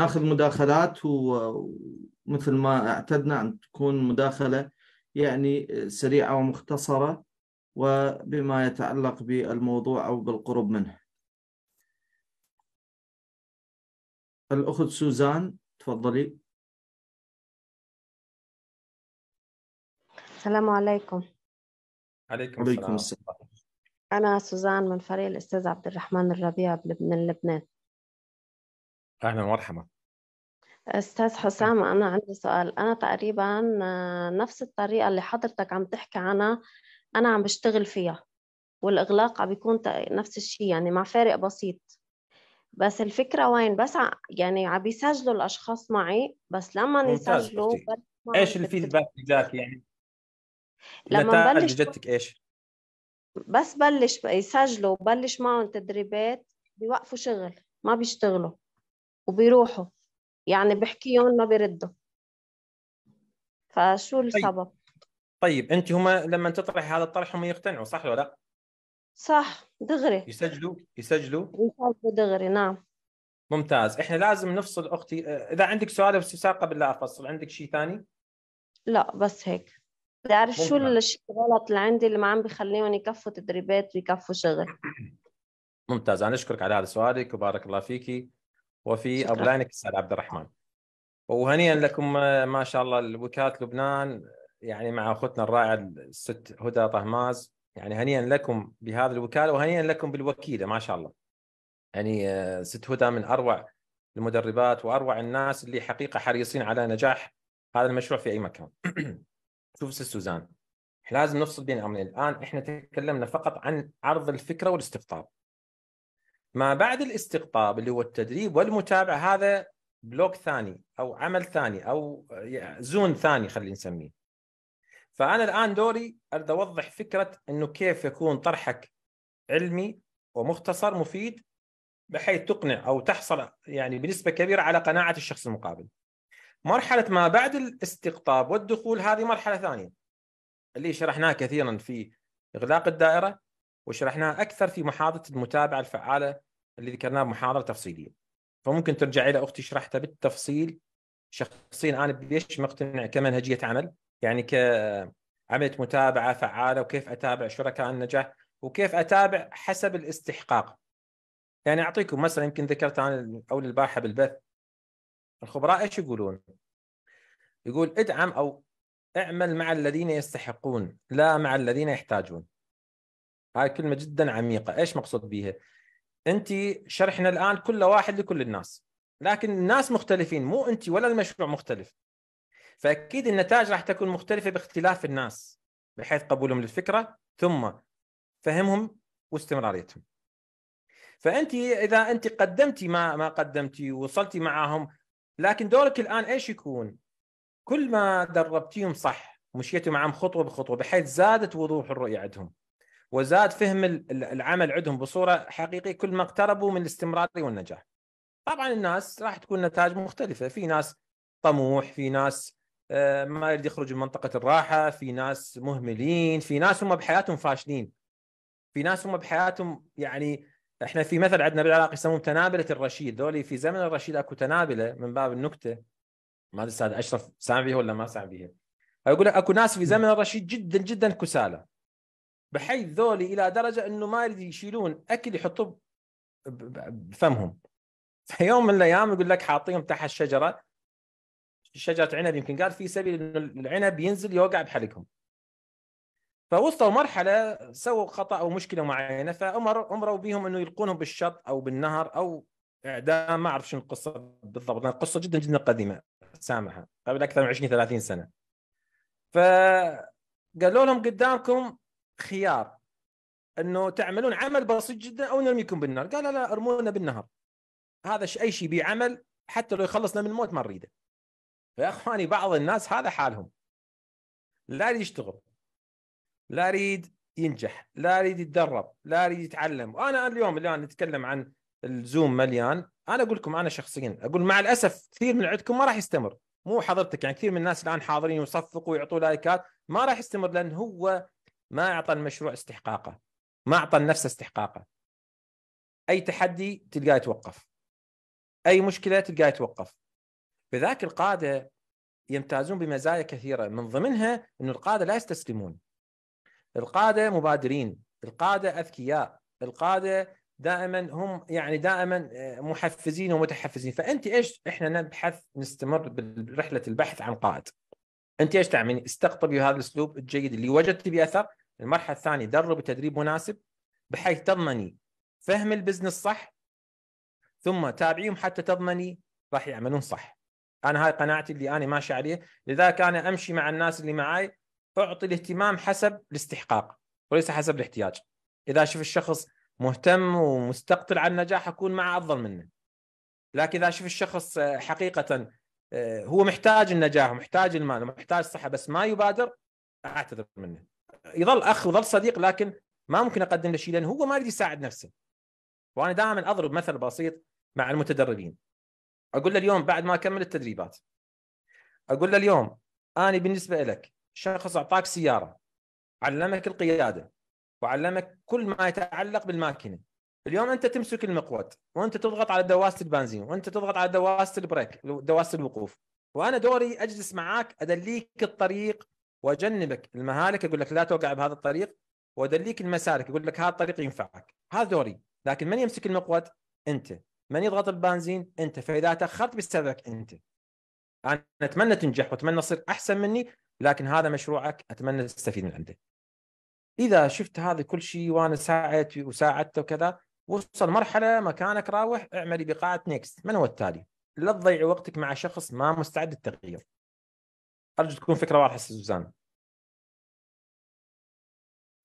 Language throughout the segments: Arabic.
ناخذ مداخلات ومثل ما اعتدنا ان تكون مداخله يعني سريعه ومختصره وبما يتعلق بالموضوع او بالقرب منه. الاخت سوزان تفضلي. السلام عليكم. عليكم, عليكم السلام. أنا سوزان من فريق الأستاذ عبد الرحمن الربيع من لبنان اهلا ومرحبا أستاذ حسام أنا عندي سؤال أنا تقريبا آه، نفس الطريقة اللي حضرتك عم تحكي عنها أنا عم بشتغل فيها والإغلاق عم بيكون نفس الشيء يعني مع فارق بسيط بس الفكرة وين بس ع... يعني عم بيسجلوا الأشخاص معي بس لما يسجلوا إيش الفيدباك تجاك يعني؟ لما بلش جدتك إيش؟ بس بلش يسجلوا بلش معهم تدريبات بيوقفوا شغل ما بيشتغلوا وبيروحوا يعني بحكيهم ما بيردوا فشو طيب. السبب؟ طيب انت هم لما تطرحي هذا الطرح هم يقتنعوا صح ولا لا؟ صح دغري يسجلوا يسجلوا يسجلوا دغري نعم ممتاز احنا لازم نفصل اختي آه، اذا عندك سؤال في الساق قبل لا افصل عندك شيء ثاني؟ لا بس هيك بتعرف شو الشيء الغلط اللي عندي اللي ما عم بخليهم يكفوا تدريبات ويكفوا شغل ممتاز انا اشكرك على هذا سؤالك وبارك الله فيكي وفي أبلانك السيد عبد الرحمن وهنيئا لكم ما شاء الله الوكالة لبنان يعني مع أخوتنا الرائعة الست هدى طهماز يعني هنيئا لكم بهذه الوكالة وهنيئا لكم بالوكيلة ما شاء الله يعني آه، ست هدى من أروع المدربات وأروع الناس اللي حقيقة حريصين على نجاح هذا المشروع في أي مكان شوف ست سوزان احنا لازم نفصل بين امرين الان احنا تكلمنا فقط عن عرض الفكره والاستقطاب ما بعد الاستقطاب اللي هو التدريب والمتابعه هذا بلوك ثاني او عمل ثاني او زون ثاني خلينا نسميه فانا الان دوري اريد اوضح فكره انه كيف يكون طرحك علمي ومختصر مفيد بحيث تقنع او تحصل يعني بنسبه كبيره على قناعه الشخص المقابل. مرحله ما بعد الاستقطاب والدخول هذه مرحله ثانيه اللي شرحناها كثيرا في اغلاق الدائره وشرحناها اكثر في محاضره المتابعه الفعاله اللي ذكرناه محاضره تفصيليه فممكن ترجع الى اختي شرحتها بالتفصيل شخصيا انا ليش مقتنع كمنهجيه عمل يعني كعمليه متابعه فعاله وكيف اتابع شركاء النجاح وكيف اتابع حسب الاستحقاق يعني اعطيكم مثلا يمكن ذكرت انا اول الباحة بالبث الخبراء ايش يقولون؟ يقول ادعم او اعمل مع الذين يستحقون لا مع الذين يحتاجون هاي كلمة جدا عميقة ايش مقصود بها انت شرحنا الان كل واحد لكل الناس لكن الناس مختلفين مو انت ولا المشروع مختلف فاكيد النتائج راح تكون مختلفه باختلاف الناس بحيث قبولهم للفكره ثم فهمهم واستمراريتهم فانت اذا انت قدمتي ما ما قدمتي ووصلتي معاهم لكن دورك الان ايش يكون؟ كل ما دربتيهم صح مشيتي معهم خطوه بخطوه بحيث زادت وضوح الرؤيه عندهم وزاد فهم العمل عندهم بصوره حقيقيه كل ما اقتربوا من الاستمراريه والنجاح. طبعا الناس راح تكون نتائج مختلفه، في ناس طموح، في ناس آه، ما يريد يخرج من منطقه الراحه، في ناس مهملين، في ناس هم بحياتهم فاشلين. في ناس هم بحياتهم يعني احنا في مثل عندنا بالعراق يسمون تنابله الرشيد، ذولي في زمن الرشيد اكو تنابله من باب النكته. ما ادري استاذ اشرف سامع بيها ولا ما سامع بيها. اقول لك اكو ناس في زمن الرشيد جدا جدا كسالى بحيث ذولي الى درجه انه ما يريد يشيلون اكل يحطوه بفمهم في يوم من الايام يقول لك حاطيهم تحت الشجره شجره عنب يمكن قال في سبيل انه العنب ينزل يوقع بحلقهم فوصلوا مرحله سووا خطا او مشكله معينه فامر امروا بهم انه يلقونهم بالشط او بالنهر او اعدام ما اعرف شنو القصه بالضبط لان القصه جدا جدا قديمه سامحه قبل اكثر من 20 30 سنه فقالوا لهم قدامكم خيار انه تعملون عمل بسيط جدا او نرميكم بالنار قال لا لا ارمونا بالنهر هذا اي شيء بيعمل حتى لو يخلصنا من الموت ما نريده فيا اخواني بعض الناس هذا حالهم لا يريد يشتغل لا يريد ينجح لا يريد يتدرب لا يريد يتعلم وانا اليوم اللي انا نتكلم عن الزوم مليان انا اقول لكم انا شخصيا اقول مع الاسف كثير من عندكم ما راح يستمر مو حضرتك يعني كثير من الناس الان حاضرين يصفقوا ويعطوا لايكات ما راح يستمر لان هو ما اعطى المشروع استحقاقه ما اعطى النفس استحقاقه اي تحدي تلقاه يتوقف اي مشكله تلقاه يتوقف فذاك القاده يمتازون بمزايا كثيره من ضمنها انه القاده لا يستسلمون القاده مبادرين القاده اذكياء القاده دائما هم يعني دائما آه، محفزين ومتحفزين فانت ايش احنا نبحث نستمر برحله البحث عن قائد انت ايش تعمل؟ استقطبي هذا الاسلوب الجيد اللي وجدت به اثر، المرحله الثانيه درب تدريب مناسب بحيث تضمني فهم البزنس صح ثم تابعيهم حتى تضمني راح يعملون صح. انا هاي قناعتي اللي انا ماشي عليه، لذلك انا امشي مع الناس اللي معاي اعطي الاهتمام حسب الاستحقاق وليس حسب الاحتياج. اذا اشوف الشخص مهتم ومستقطر على النجاح اكون معه افضل منه. لكن اذا اشوف الشخص حقيقه آه، هو محتاج النجاح ومحتاج المال ومحتاج الصحه بس ما يبادر اعتذر منه يظل اخ وظل صديق لكن ما ممكن اقدم له شيء لانه هو ما يريد يساعد نفسه وانا دائما اضرب مثل بسيط مع المتدربين اقول له اليوم بعد ما اكمل التدريبات اقول له اليوم انا بالنسبه لك شخص اعطاك سياره علمك القياده وعلمك كل ما يتعلق بالماكينه اليوم انت تمسك المقود وانت تضغط على دواسه البنزين وانت تضغط على دواسه البريك دواسه الوقوف وانا دوري اجلس معاك ادليك الطريق واجنبك المهالك اقول لك لا توقع بهذا الطريق وادليك المسالك اقول لك هذا الطريق ينفعك هذا دوري لكن من يمسك المقود انت من يضغط البنزين انت فاذا تاخرت بسببك انت انا اتمنى تنجح واتمنى تصير احسن مني لكن هذا مشروعك اتمنى تستفيد من عنده اذا شفت هذا كل شيء وانا ساعدت وساعدته وكذا وصل مرحله مكانك راوح اعملي بقاعه نيكست من هو التالي لا تضيعي وقتك مع شخص ما مستعد للتغيير ارجو تكون فكره واضحه سوزان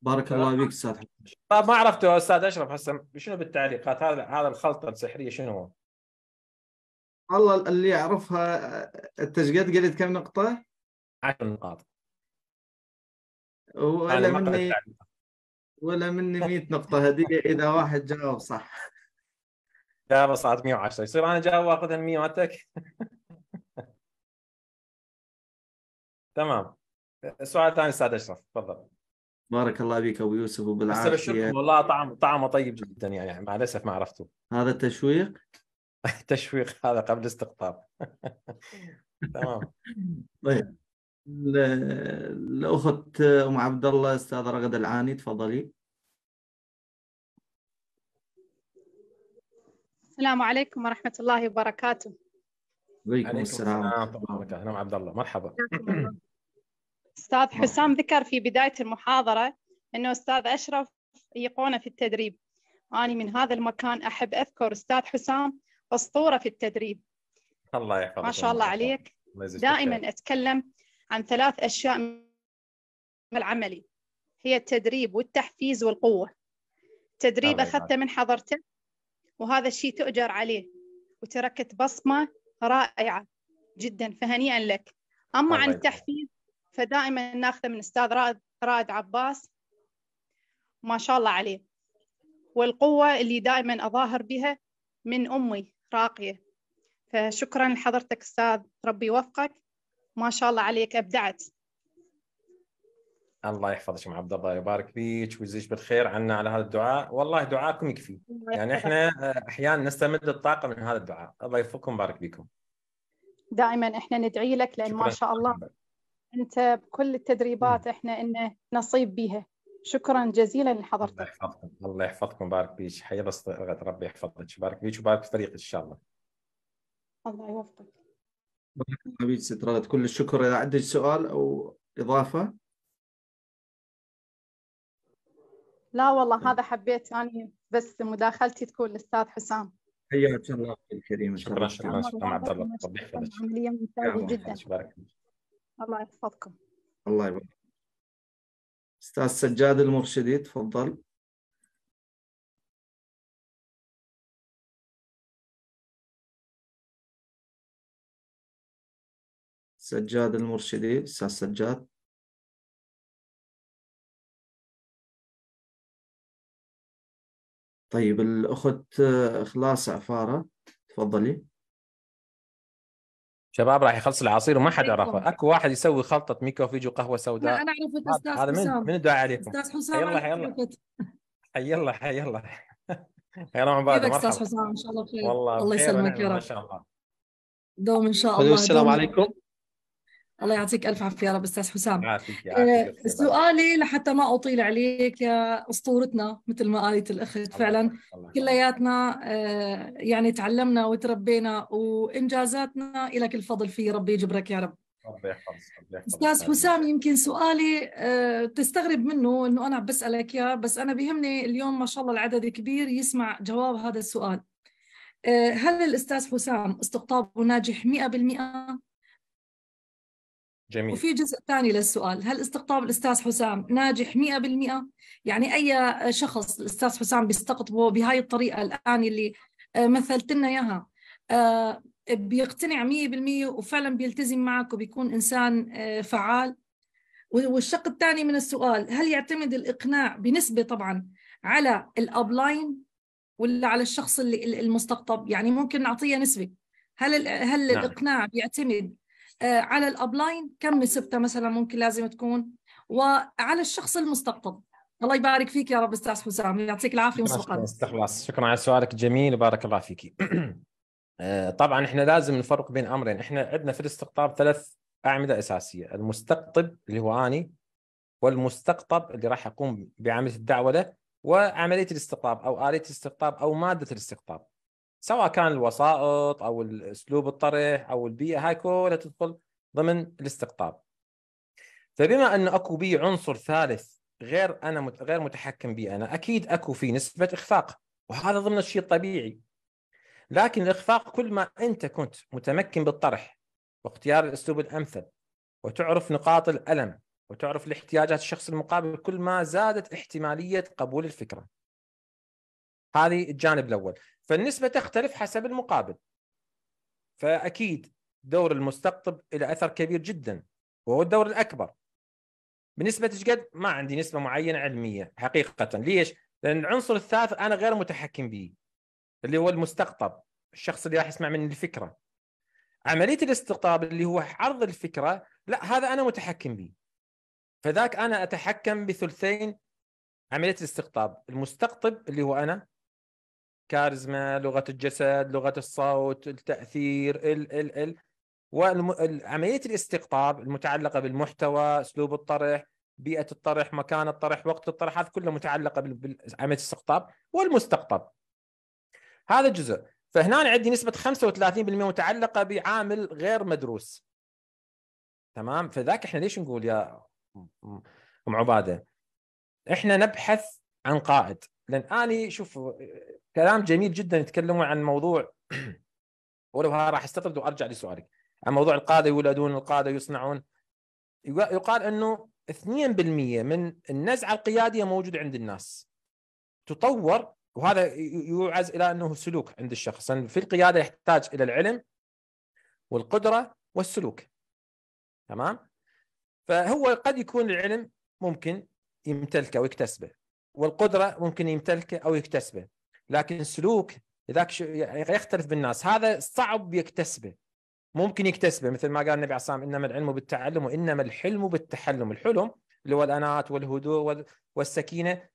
بارك الله فيك استاذ طيب ما عرفته استاذ اشرف هسه شنو بالتعليقات هذا هذا الخلطه السحريه شنو هو؟ والله اللي يعرفها التشقيت قلت كم نقطه؟ 10 نقاط ولا مني ولا مني 100 نقطه هديه اذا واحد جاوب صح لا بس عاد 110 يصير انا جاوب واخذها 100 مالتك تمام السؤال الثاني استاذ اشرف تفضل بارك الله فيك ابو يوسف وبالعافيه والله طعم طعمه طيب جدا يعني, يعني مع الاسف ما عرفته هذا تشويق تشويق هذا قبل استقطاب تمام طيب الاخت ام عبد الله استاذه رغد العاني تفضلي السلام عليكم ورحمه الله وبركاته وعليكم السلام ورحمه الله وبركاته عبد الله مرحبا استاذ حسام ذكر في بدايه المحاضره انه استاذ اشرف يقونه في التدريب أنا من هذا المكان أحب أذكر أستاذ حسام أسطورة في التدريب الله يحفظك ما شاء الله عليك دائما أتكلم عن ثلاث أشياء من العملي هي التدريب والتحفيز والقوة التدريب أخذته من حضرته وهذا الشيء تؤجر عليه وتركت بصمة رائعة جدا فهنيئا لك أما عن التحفيز فدائما ناخذه من أستاذ رائد, رائد عباس ما شاء الله عليه والقوة اللي دائما أظاهر بها من أمي راقية فشكرا لحضرتك أستاذ ربي يوفقك ما شاء الله عليك ابدعت الله يحفظك ام عبد الله يبارك فيك ويجزيك بالخير عنا على هذا الدعاء والله دعاءكم يكفي يعني احنا آه، احيانا نستمد الطاقه من هذا الدعاء الله يوفقكم ويبارك فيكم دائما احنا ندعي لك لان ما شاء الله انت بكل التدريبات احنا انه نصيب بها شكرا جزيلا لحضرتك الله يحفظكم الله يحفظكم بارك فيك حيا بس ربي يحفظك بارك فيك وبارك في طريقك ان شاء الله الله يوفقك حبيبي كل الشكر اذا عندك سؤال او اضافه لا والله هذا حبيت اني بس مداخلتي تكون للاستاذ حسام حياك الله اخي الكريم شكرا شكرا شكرا عبد الله عمليه ممتازه جدا الله يحفظكم الله يبارك استاذ سجاد المرشدي تفضل سجاد المرشدي أستاذ سجاد طيب الأخت آه، إخلاص عفارة تفضلي شباب راح يخلص العصير وما حد عرفه أيوة. اكو واحد يسوي خلطه ميكو فيجو قهوه سوداء انا عرفت استاذ هذا من من الدعاء عليكم استاذ حسام حي الله حي الله حي الله يا رحمة بعد كيفك استاذ حسام ان شاء الله بخير والله الله يسلمك يا رب ما شاء الله دوم ان شاء الله السلام عليكم الله يعطيك الف عافيه يا رب استاذ حسام آه، سؤالي لحتى ما اطيل عليك يا اسطورتنا مثل ما قالت الاخت فعلا كلياتنا آه، يعني تعلمنا وتربينا وانجازاتنا لك الفضل فيه ربي يجبرك يا رب ربي يحفظك استاذ حسام يمكن سؤالي آه، تستغرب منه انه انا بسالك اياه بس انا بيهمني اليوم ما شاء الله العدد كبير يسمع جواب هذا السؤال هل الاستاذ حسام استقطابه ناجح 100% جميل وفي جزء ثاني للسؤال هل استقطاب الاستاذ حسام ناجح 100% يعني اي شخص الاستاذ حسام بيستقطبه بهاي الطريقه الان اللي آه، مثلت لنا اياها آه، بيقتنع 100% وفعلا بيلتزم معك وبيكون انسان آه، فعال والشق الثاني من السؤال هل يعتمد الاقناع بنسبه طبعا على الابلاين ولا على الشخص اللي المستقطب يعني ممكن نعطيه نسبه هل هل نعم. الاقناع بيعتمد آه، على الابلاين كم نسبتها مثلا ممكن لازم تكون وعلى الشخص المستقطب الله يبارك فيك يا رب استاذ حسام يعطيك العافيه مسبقا استخلاص شكرا على سؤالك الجميل وبارك الله فيك آه، طبعا احنا لازم نفرق بين امرين احنا عندنا في الاستقطاب ثلاث اعمده اساسيه المستقطب اللي هو اني والمستقطب اللي راح يقوم بعمليه الدعوه له وعمليه الاستقطاب او اليه الاستقطاب او ماده الاستقطاب سواء كان الوسائط او اسلوب الطرح او البيئه هاي كلها تدخل ضمن الاستقطاب فبما انه اكو بي عنصر ثالث غير انا مت... غير متحكم به انا اكيد اكو في نسبه اخفاق وهذا ضمن الشيء الطبيعي لكن الاخفاق كل ما انت كنت متمكن بالطرح واختيار الاسلوب الامثل وتعرف نقاط الالم وتعرف الاحتياجات الشخص المقابل كل ما زادت احتماليه قبول الفكره هذه الجانب الاول فالنسبه تختلف حسب المقابل فاكيد دور المستقطب له اثر كبير جدا وهو الدور الاكبر بنسبه قد ما عندي نسبه معينه علميه حقيقه ليش لان العنصر الثالث انا غير متحكم به اللي هو المستقطب الشخص اللي راح يسمع مني الفكره عمليه الاستقطاب اللي هو عرض الفكره لا هذا انا متحكم به فذاك انا اتحكم بثلثين عمليه الاستقطاب المستقطب اللي هو انا كاريزما لغه الجسد لغه الصوت التاثير ال ال ال وعمليه الاستقطاب المتعلقه بالمحتوى اسلوب الطرح بيئه الطرح مكان الطرح وقت الطرح هذا كله متعلقه بعمليه الاستقطاب والمستقطب هذا جزء فهنا عندي نسبه 35% متعلقه بعامل غير مدروس تمام فذاك احنا ليش نقول يا ام عباده احنا نبحث عن قائد لان اني شوف كلام جميل جدا يتكلمون عن موضوع ولو راح استطرد وارجع لسؤالك عن موضوع القاده يولدون القاده يصنعون يقال انه 2% من النزعه القياديه موجوده عند الناس تطور وهذا يوعز الى انه سلوك عند الشخص في القياده يحتاج الى العلم والقدره والسلوك تمام فهو قد يكون العلم ممكن يمتلكه ويكتسبه والقدره ممكن يمتلكه او يكتسبه لكن سلوك ذاك يعني يختلف بالناس هذا صعب يكتسبه ممكن يكتسبه مثل ما قال النبي عليه انما العلم بالتعلم وانما الحلم بالتحلم الحلم اللي هو الانات والهدوء والسكينه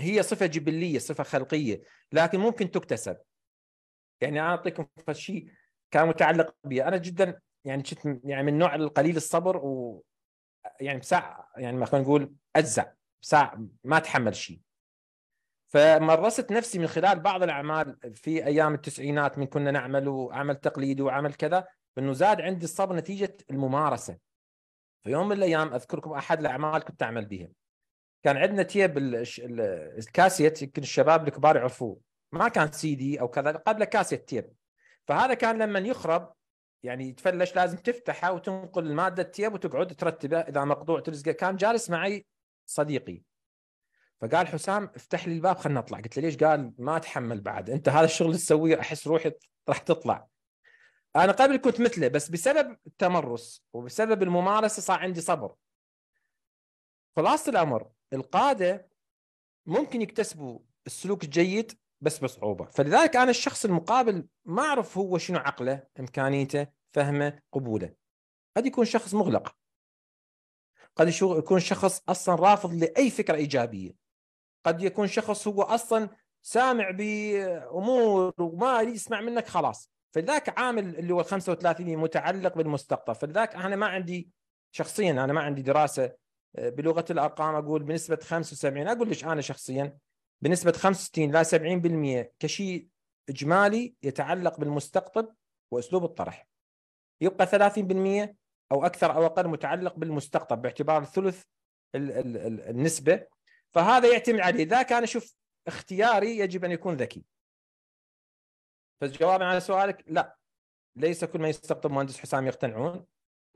هي صفه جبليه صفه خلقيه لكن ممكن تكتسب يعني انا اعطيكم شيء كان متعلق بي انا جدا يعني كنت يعني من نوع القليل الصبر و يعني بساعة يعني ما خلينا نقول اجزع بساعة ما اتحمل شيء فمرست نفسي من خلال بعض الاعمال في ايام التسعينات من كنا نعمل وعمل تقليدي وعمل كذا انه زاد عندي الصبر نتيجه الممارسه في يوم من الايام اذكركم احد الاعمال كنت اعمل بها كان عندنا تيب الكاسيت يمكن الشباب الكبار يعرفوه ما كان سي دي او كذا قبل كاسيت تيب فهذا كان لما يخرب يعني يتفلش لازم تفتحه وتنقل الماده التيب وتقعد ترتبه اذا مقطوع تلزقه كان جالس معي صديقي فقال حسام افتح لي الباب خلنا نطلع قلت له ليش قال ما اتحمل بعد انت هذا الشغل اللي تسويه احس روحي راح تطلع انا قبل كنت مثله بس بسبب التمرس وبسبب الممارسه صار عندي صبر خلاصه الامر القاده ممكن يكتسبوا السلوك الجيد بس بصعوبه فلذلك انا الشخص المقابل ما اعرف هو شنو عقله امكانيته فهمه قبوله قد يكون شخص مغلق قد يكون شخص اصلا رافض لاي فكره ايجابيه قد يكون شخص هو اصلا سامع بامور وما يسمع منك خلاص فذاك عامل اللي هو ال 35 متعلق بالمستقطب فذاك انا ما عندي شخصيا انا ما عندي دراسه آه، بلغه الارقام اقول بنسبه 75 اقول لك انا شخصيا بنسبه 65 لا 70% كشيء اجمالي يتعلق بالمستقطب واسلوب الطرح يبقى 30% او اكثر او اقل متعلق بالمستقطب باعتبار ثلث النسبه فهذا يعتمد عليه ذاك انا اشوف اختياري يجب ان يكون ذكي فجوابا على سؤالك لا ليس كل ما يستقطب مهندس حسام يقتنعون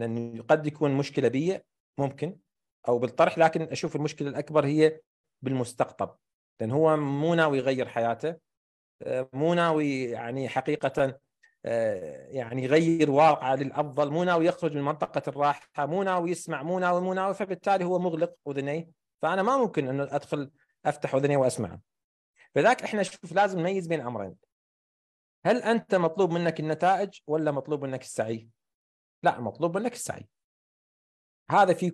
لان قد يكون مشكله بي ممكن او بالطرح لكن اشوف المشكله الاكبر هي بالمستقطب لان هو مو ناوي يغير حياته آه، مو ناوي يعني حقيقه آه، يعني يغير واقعه للافضل مو ناوي يخرج من منطقه الراحه مو ناوي يسمع مو ناوي مو ناوي فبالتالي هو مغلق اذنيه فانا ما ممكن انه ادخل افتح اذني واسمع فذاك احنا شوف لازم نميز بين امرين هل انت مطلوب منك النتائج ولا مطلوب منك السعي لا مطلوب منك السعي هذا في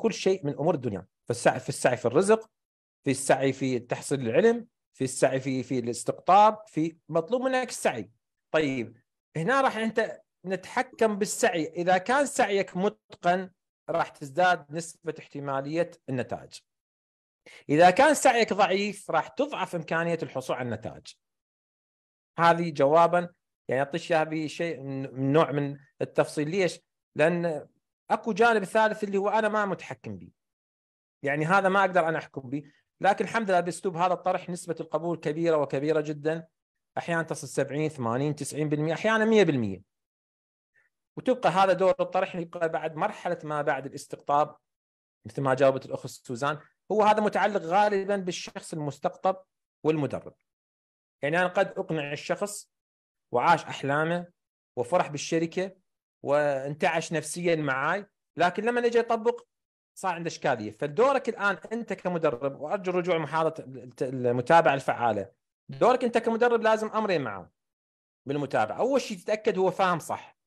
كل شيء من امور الدنيا فالسعي في السعي في الرزق في السعي في تحصيل العلم في السعي في في الاستقطاب في مطلوب منك السعي طيب هنا راح انت نتحكم بالسعي اذا كان سعيك متقن راح تزداد نسبة احتمالية النتائج إذا كان سعيك ضعيف راح تضعف إمكانية الحصول على النتائج هذه جوابا يعني أعطيك إياها بشيء من نوع من التفصيل ليش؟ لأن اكو جانب ثالث اللي هو أنا ما متحكم به يعني هذا ما أقدر أنا أحكم به لكن الحمد لله بأسلوب هذا الطرح نسبة القبول كبيرة وكبيرة جدا أحيانا تصل 70 80 90% أحيانا 100% وتبقى هذا دور الطرح يبقى بعد مرحله ما بعد الاستقطاب مثل ما جاوبت الاخت سوزان هو هذا متعلق غالبا بالشخص المستقطب والمدرب يعني انا قد اقنع الشخص وعاش احلامه وفرح بالشركه وانتعش نفسيا معاي لكن لما نجي اطبق صار عنده اشكاليه فدورك الان انت كمدرب وارجو الرجوع محاضره المتابعه الفعاله دورك انت كمدرب لازم امرين معه بالمتابعه اول شيء تتاكد هو فاهم صح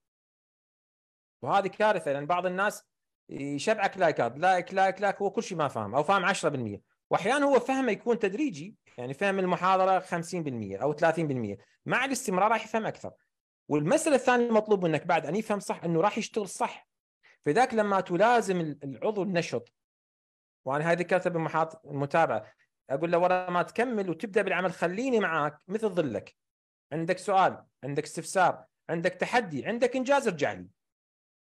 وهذه كارثه لان بعض الناس يشبعك لايكات لايك لايك لايك هو كل شيء ما فاهم او فاهم 10% واحيانا هو فهمه يكون تدريجي يعني فهم المحاضره 50% او 30% مع الاستمرار راح يفهم اكثر والمساله الثانيه المطلوب منك بعد ان يفهم صح انه راح يشتغل صح فذاك لما تلازم العضو النشط وانا هذه ذكرتها بمحاط المتابعه اقول له ورا ما تكمل وتبدا بالعمل خليني معاك مثل ظلك عندك سؤال عندك استفسار عندك تحدي عندك انجاز ارجع لي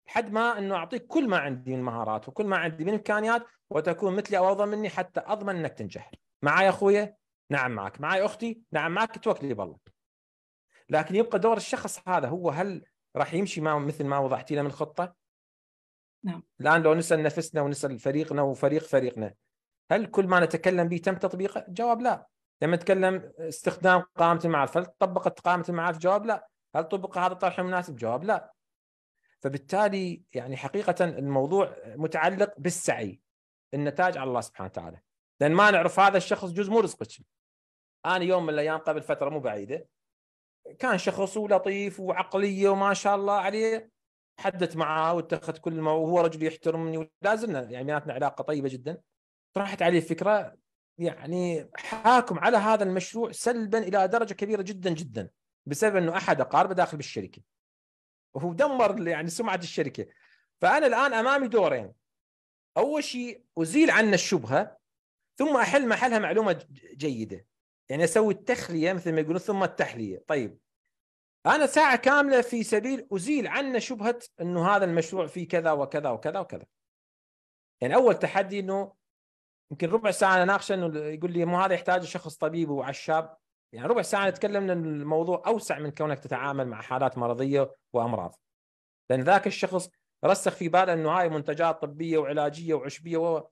لحد ما انه اعطيك كل ما عندي من مهارات وكل ما عندي من امكانيات وتكون مثلي او افضل مني حتى اضمن انك تنجح معاي اخويا نعم معك معاي اختي نعم معك توكلي بالله لكن يبقى دور الشخص هذا هو هل راح يمشي ما مثل ما وضحتي له من خطه نعم الان لو نسال نفسنا ونسال فريقنا وفريق فريقنا هل كل ما نتكلم به تم تطبيقه جواب لا لما نتكلم استخدام قائمه المعارف هل طبقت قائمه المعارف جواب لا هل طبق هذا الطرح المناسب جواب لا فبالتالي يعني حقيقه الموضوع متعلق بالسعي النتاج على الله سبحانه وتعالى لان ما نعرف هذا الشخص جزء مو رزقك انا يوم من الايام قبل فتره مو بعيده كان شخص ولطيف وعقليه وما شاء الله عليه حدت معاه واتخذت كل ما وهو رجل يحترمني ولا زلنا يعني بيناتنا علاقه طيبه جدا طرحت عليه فكره يعني حاكم على هذا المشروع سلبا الى درجه كبيره جدا جدا بسبب انه احد اقاربه داخل بالشركه وهو دمر يعني سمعه الشركه فانا الان امامي دورين اول شيء ازيل عنا الشبهه ثم احل محلها معلومه جيده يعني اسوي التخليه مثل ما يقولون ثم التحليه طيب انا ساعه كامله في سبيل ازيل عنا شبهه انه هذا المشروع فيه كذا وكذا وكذا وكذا يعني اول تحدي انه يمكن ربع ساعه انا ناقشه انه يقول لي مو هذا يحتاج شخص طبيب وعشاب يعني ربع ساعه نتكلم ان الموضوع اوسع من كونك تتعامل مع حالات مرضيه وامراض لان ذاك الشخص رسخ في باله انه هاي منتجات طبيه وعلاجيه وعشبيه و...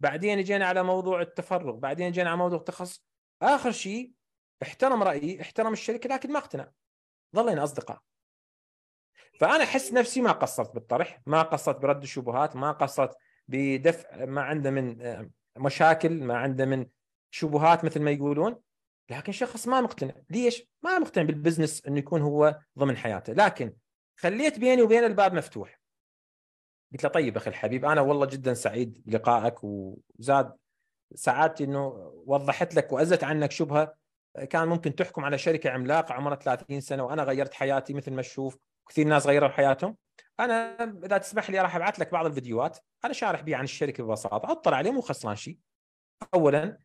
بعدين جينا على موضوع التفرغ بعدين جينا على موضوع التخصص اخر شيء احترم رايي احترم الشركه لكن ما اقتنع ظلينا اصدقاء فانا احس نفسي ما قصرت بالطرح ما قصرت برد الشبهات ما قصرت بدفع ما عنده من آه، مشاكل ما عنده من شبهات مثل ما يقولون لكن شخص ما مقتنع ليش ما مقتنع بالبزنس انه يكون هو ضمن حياته لكن خليت بيني وبين الباب مفتوح قلت له طيب اخي الحبيب انا والله جدا سعيد بلقائك وزاد سعادتي انه وضحت لك وازت عنك شبهه كان ممكن تحكم على شركه عملاقه عمرها 30 سنه وانا غيرت حياتي مثل ما تشوف كثير ناس غيروا حياتهم انا اذا تسمح لي راح ابعث لك بعض الفيديوهات انا شارح بيه عن الشركه ببساطه اطلع عليه مو خسران شيء اولا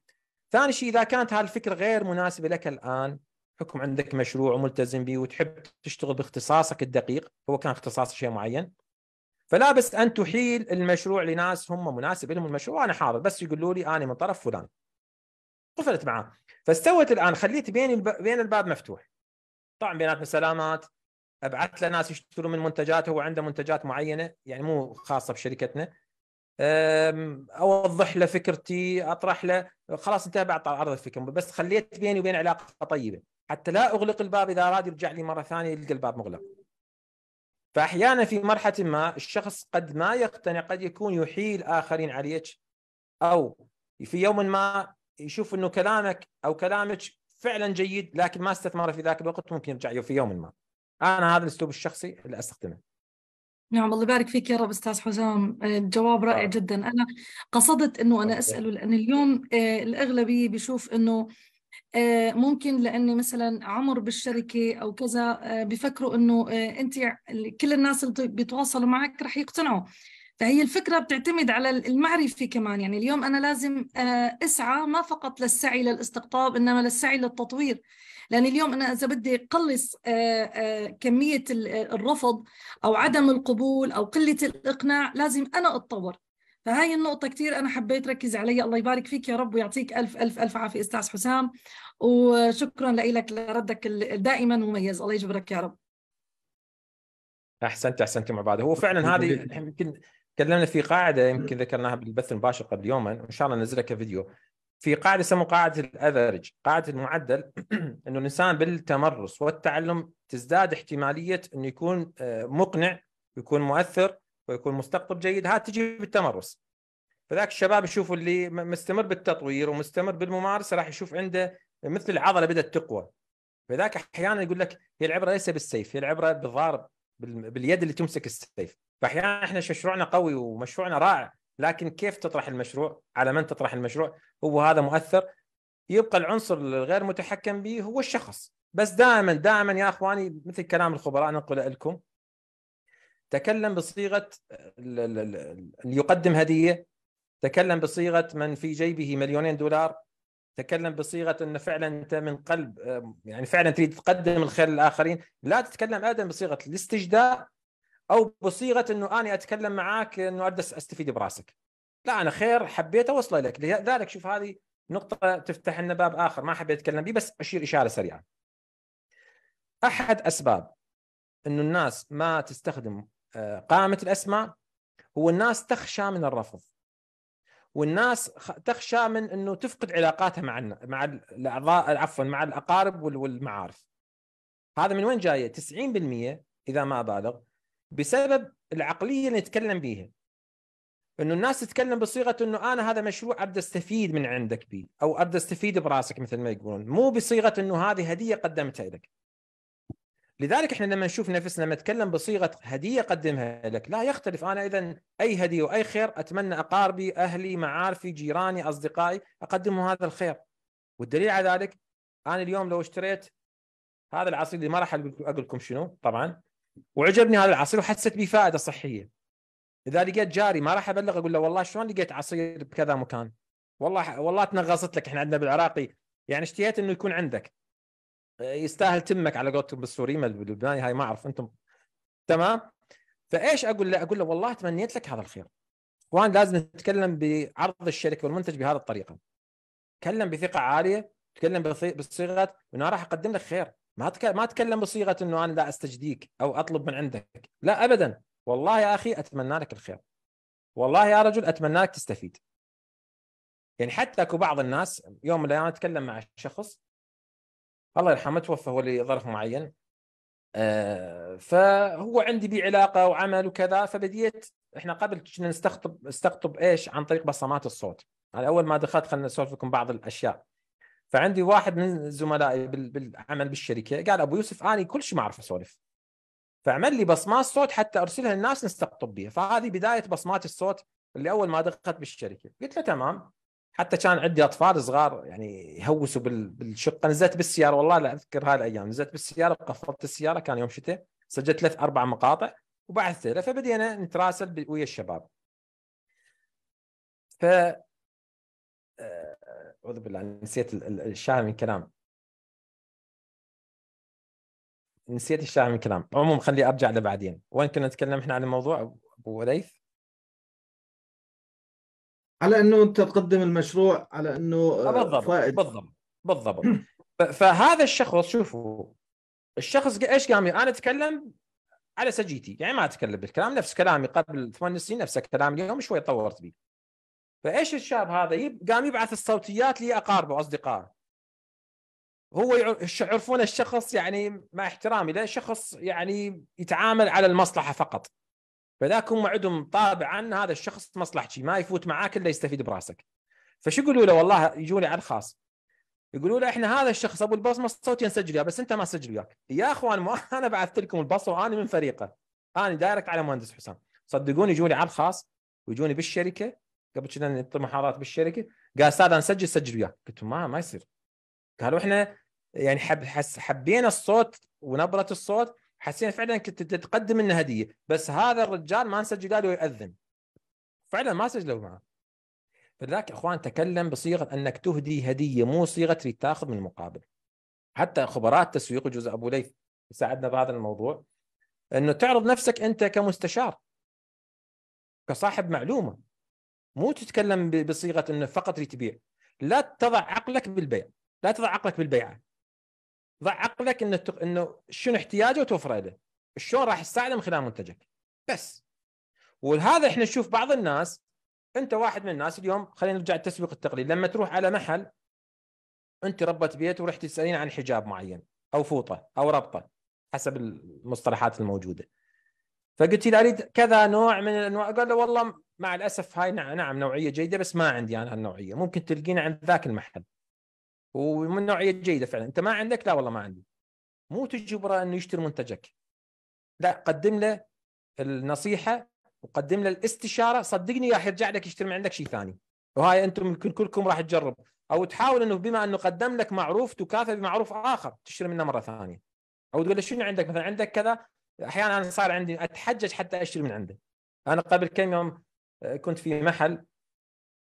ثاني شيء اذا كانت هذه الفكره غير مناسبه لك الان حكم عندك مشروع وملتزم به وتحب تشتغل باختصاصك الدقيق هو كان اختصاص شيء معين فلا بس ان تحيل المشروع لناس هم مناسب لهم المشروع انا حاضر بس يقولوا لي انا من طرف فلان قفلت معاه فاستوت الان خليت بين الب... بين الباب مفتوح طبعا بيناتنا سلامات ابعث له ناس يشتروا من منتجاته هو عنده منتجات معينه يعني مو خاصه بشركتنا اوضح له فكرتي اطرح له خلاص انتهى بعد عرض الفكره بس خليت بيني وبين علاقه طيبه حتى لا اغلق الباب اذا اراد يرجع لي مره ثانيه يلقى الباب مغلق فاحيانا في مرحله ما الشخص قد ما يقتنع قد يكون يحيل اخرين عليك او في يوم ما يشوف انه كلامك او كلامك فعلا جيد لكن ما استثمره في ذاك الوقت ممكن يرجع في يوم ما انا هذا الاسلوب الشخصي اللي استخدمه نعم الله يبارك فيك يا رب استاذ حسام آه، الجواب رائع آه. جدا انا قصدت انه انا اساله لان اليوم آه، الاغلبيه بشوف انه ممكن لاني مثلا عمر بالشركه او كذا بفكروا انه انت كل الناس اللي بيتواصلوا معك رح يقتنعوا فهي الفكرة بتعتمد على المعرفة كمان يعني اليوم أنا لازم أسعى ما فقط للسعي للاستقطاب إنما للسعي للتطوير لان اليوم انا اذا بدي قلص آه، آه، كميه الرفض او عدم القبول او قله الاقناع لازم انا اتطور فهاي النقطة كثير أنا حبيت ركز عليها الله يبارك فيك يا رب ويعطيك ألف ألف ألف عافية أستاذ حسام وشكرا لك لردك دائما مميز الله يجبرك يا رب احسنت احسنت مع بعض هو فعلا هذه يمكن تكلمنا في قاعده يمكن ذكرناها بالبث المباشر قبل يوما وان شاء الله ننزلها كفيديو في قاعده اسمها قاعده الافرج قاعده المعدل انه الانسان بالتمرس والتعلم تزداد احتماليه انه يكون آه، مقنع ويكون مؤثر ويكون مستقطب جيد هذا تجي بالتمرس فذاك الشباب يشوفوا اللي مستمر بالتطوير ومستمر بالممارسه راح يشوف عنده مثل العضله بدات تقوى فذاك احيانا يقول لك هي العبره ليس بالسيف هي العبره بالضارب باليد اللي تمسك السيف فاحيانا احنا مشروعنا قوي ومشروعنا رائع لكن كيف تطرح المشروع على من تطرح المشروع هو هذا مؤثر يبقى العنصر الغير متحكم به هو الشخص بس دائما دائما يا اخواني مثل كلام الخبراء نقول لكم تكلم بصيغه اللي يقدم هديه تكلم بصيغه من في جيبه مليونين دولار تكلم بصيغه انه فعلا انت من قلب يعني فعلا تريد تقدم الخير للاخرين لا تتكلم ابدا بصيغه الاستجداء او بصيغه انه انا اتكلم معاك انه ابدا استفيد براسك لا انا خير حبيت اوصله لك لذلك شوف هذه نقطه تفتح لنا باب اخر ما حبيت اتكلم به بس اشير اشاره سريعه احد اسباب انه الناس ما تستخدم آه، قائمه الاسماء هو الناس تخشى من الرفض والناس تخشى من انه تفقد علاقاتها مع مع الاعضاء عفوا مع الاقارب والمعارف هذا من وين جايه 90% اذا ما ابالغ بسبب العقليه اللي نتكلم بيها انه الناس تتكلم بصيغه انه انا هذا مشروع ابدا استفيد من عندك به او ابدا استفيد براسك مثل ما يقولون مو بصيغه انه هذه هديه قدمتها لك لذلك احنا لما نشوف نفسنا لما نتكلم بصيغه هديه قدمها لك لا يختلف انا اذا اي هديه واي خير اتمنى اقاربي اهلي معارفي جيراني اصدقائي اقدموا هذا الخير والدليل على ذلك انا اليوم لو اشتريت هذا العصير اللي ما راح اقول لكم شنو طبعا وعجبني هذا العصير وحسيت به فائده صحيه اذا لقيت جاري ما راح ابلغ اقول له والله شلون لقيت عصير بكذا مكان والله والله تنغصت لك احنا عندنا بالعراقي يعني اشتهيت انه يكون عندك يستاهل تمك على قولتهم بالسوري ما باللبناني هاي ما اعرف انتم تمام فايش اقول له اقول له والله تمنيت لك هذا الخير وانا لازم نتكلم بعرض الشركه والمنتج بهذه الطريقه تكلم بثقه عاليه تكلم بصيغه انا راح اقدم لك خير ما ما اتكلم بصيغه انه انا لا استجديك او اطلب من عندك لا ابدا والله يا اخي اتمنى لك الخير والله يا رجل اتمنى لك تستفيد يعني حتى اكو بعض الناس يوم من الايام اتكلم مع شخص الله يرحمه توفى هو لظرف معين آه، فهو عندي بي علاقه وعمل وكذا فبديت احنا قبل كنا نستقطب استقطب ايش عن طريق بصمات الصوت انا اول ما دخلت خلنا نسولف لكم بعض الاشياء فعندي واحد من زملائي بالعمل بالشركه قال ابو يوسف اني كل شيء ما اعرف اسولف فعمل لي بصمات صوت حتى ارسلها للناس نستقطب بها فهذه بدايه بصمات الصوت اللي اول ما دقت بالشركه قلت له تمام حتى كان عندي اطفال صغار يعني يهوسوا بالشقه نزلت بالسياره والله لا اذكر هاي الايام نزلت بالسياره وقفلت السياره كان يوم شتاء سجلت ثلاث اربع مقاطع وبعثت له فبدينا نتراسل ويا الشباب ف اعوذ بالله نسيت الشاعر من كلام نسيت الشاعر من كلام عموما خلي ارجع لبعدين وين كنا نتكلم احنا عن الموضوع ابو وليث على انه انت تقدم المشروع على انه آه، آه، بالضبط فائد. بالضبط بالضبط فهذا الشخص شوفوا الشخص ايش قام انا اتكلم على سجيتي يعني ما اتكلم بالكلام نفس كلامي قبل ثمان سنين نفس كلام اليوم شوي طورت بيه فايش الشاب هذا يب... قام يبعث الصوتيات لاقاربه واصدقائه هو يعرفون الشخص يعني مع احترامي له شخص يعني يتعامل على المصلحه فقط فذاك هم عندهم طابع عن هذا الشخص مصلحتي ما يفوت معاك الا يستفيد براسك فشو يقولوا له والله يجوني على الخاص يقولوا له احنا هذا الشخص ابو البصمه الصوتيه نسجل وياه بس انت ما تسجل وياك يا اخوان ما انا بعثت لكم البصمه وانا من فريقه انا دايركت على مهندس حسام صدقوني يجوني على الخاص ويجوني بالشركه قبل كنا نعطي محاضرات بالشركه قال استاذ انا سجل سجل وياك قلت ما ما يصير قالوا احنا يعني حب حس حبينا الصوت ونبره الصوت حسينا فعلا كنت تقدم لنا هديه بس هذا الرجال ما نسجل قالوا ياذن فعلا ما سجلوا معه فلذلك اخوان تكلم بصيغه انك تهدي هديه مو صيغه تريد تاخذ من المقابل حتى خبراء التسويق وجوز ابو ليث ساعدنا بهذا الموضوع انه تعرض نفسك انت كمستشار كصاحب معلومه مو تتكلم بصيغه انه فقط تبيع لا تضع عقلك بالبيع لا تضع عقلك بالبيعه ضع عقلك انه انه شنو احتياجه وتوفره له شلون راح تساعده من خلال منتجك بس وهذا احنا نشوف بعض الناس انت واحد من الناس اليوم خلينا نرجع للتسويق التقليدي لما تروح على محل انت ربة بيت ورحت تسالين عن حجاب معين او فوطه او ربطه حسب المصطلحات الموجوده فقلت له اريد كذا نوع من الانواع قال له والله مع الاسف هاي نعم, نعم نوعيه جيده بس ما عندي انا هالنوعيه ممكن تلقينا عند ذاك المحل ومن نوعيه جيده فعلا انت ما عندك لا والله ما عندي مو تجبره انه يشتري منتجك لا قدم له النصيحه وقدم له الاستشاره صدقني راح يرجع لك يشتري من عندك شيء ثاني وهاي انتم يمكن كلكم راح تجرب او تحاول انه بما انه قدم لك معروف تكافئ بمعروف اخر تشتري منه مره ثانيه او تقول له شنو عندك مثلا عندك كذا احيانا انا صار عندي اتحجج حتى اشتري من عنده انا قبل كم يوم آه، كنت في محل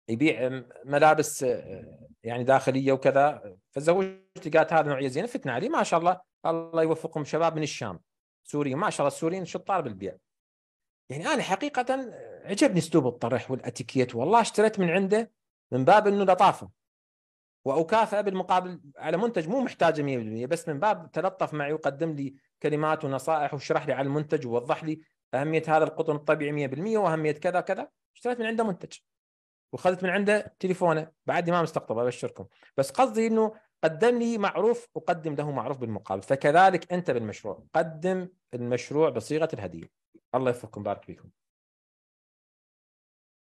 يبيع ملابس آه، يعني داخليه وكذا فزوجتي قالت هذا نوعيه زينه فتنا عليه ما شاء الله الله يوفقهم شباب من الشام سوريين ما شاء الله السوريين شطار بالبيع يعني انا حقيقه آه، عجبني اسلوب الطرح والاتيكيت والله اشتريت من عنده من باب انه لطافه واكافئه بالمقابل على منتج مو محتاجه 100% بس من باب تلطف معي وقدم لي كلمات ونصائح وشرح لي على المنتج ووضح لي اهميه هذا القطن الطبيعي 100% واهميه كذا كذا اشتريت من عنده منتج واخذت من عنده تليفونه بعدني ما مستقطب ابشركم بس قصدي انه قدم لي معروف اقدم له معروف بالمقابل فكذلك انت بالمشروع قدم المشروع بصيغه الهديه الله يوفقكم بارك فيكم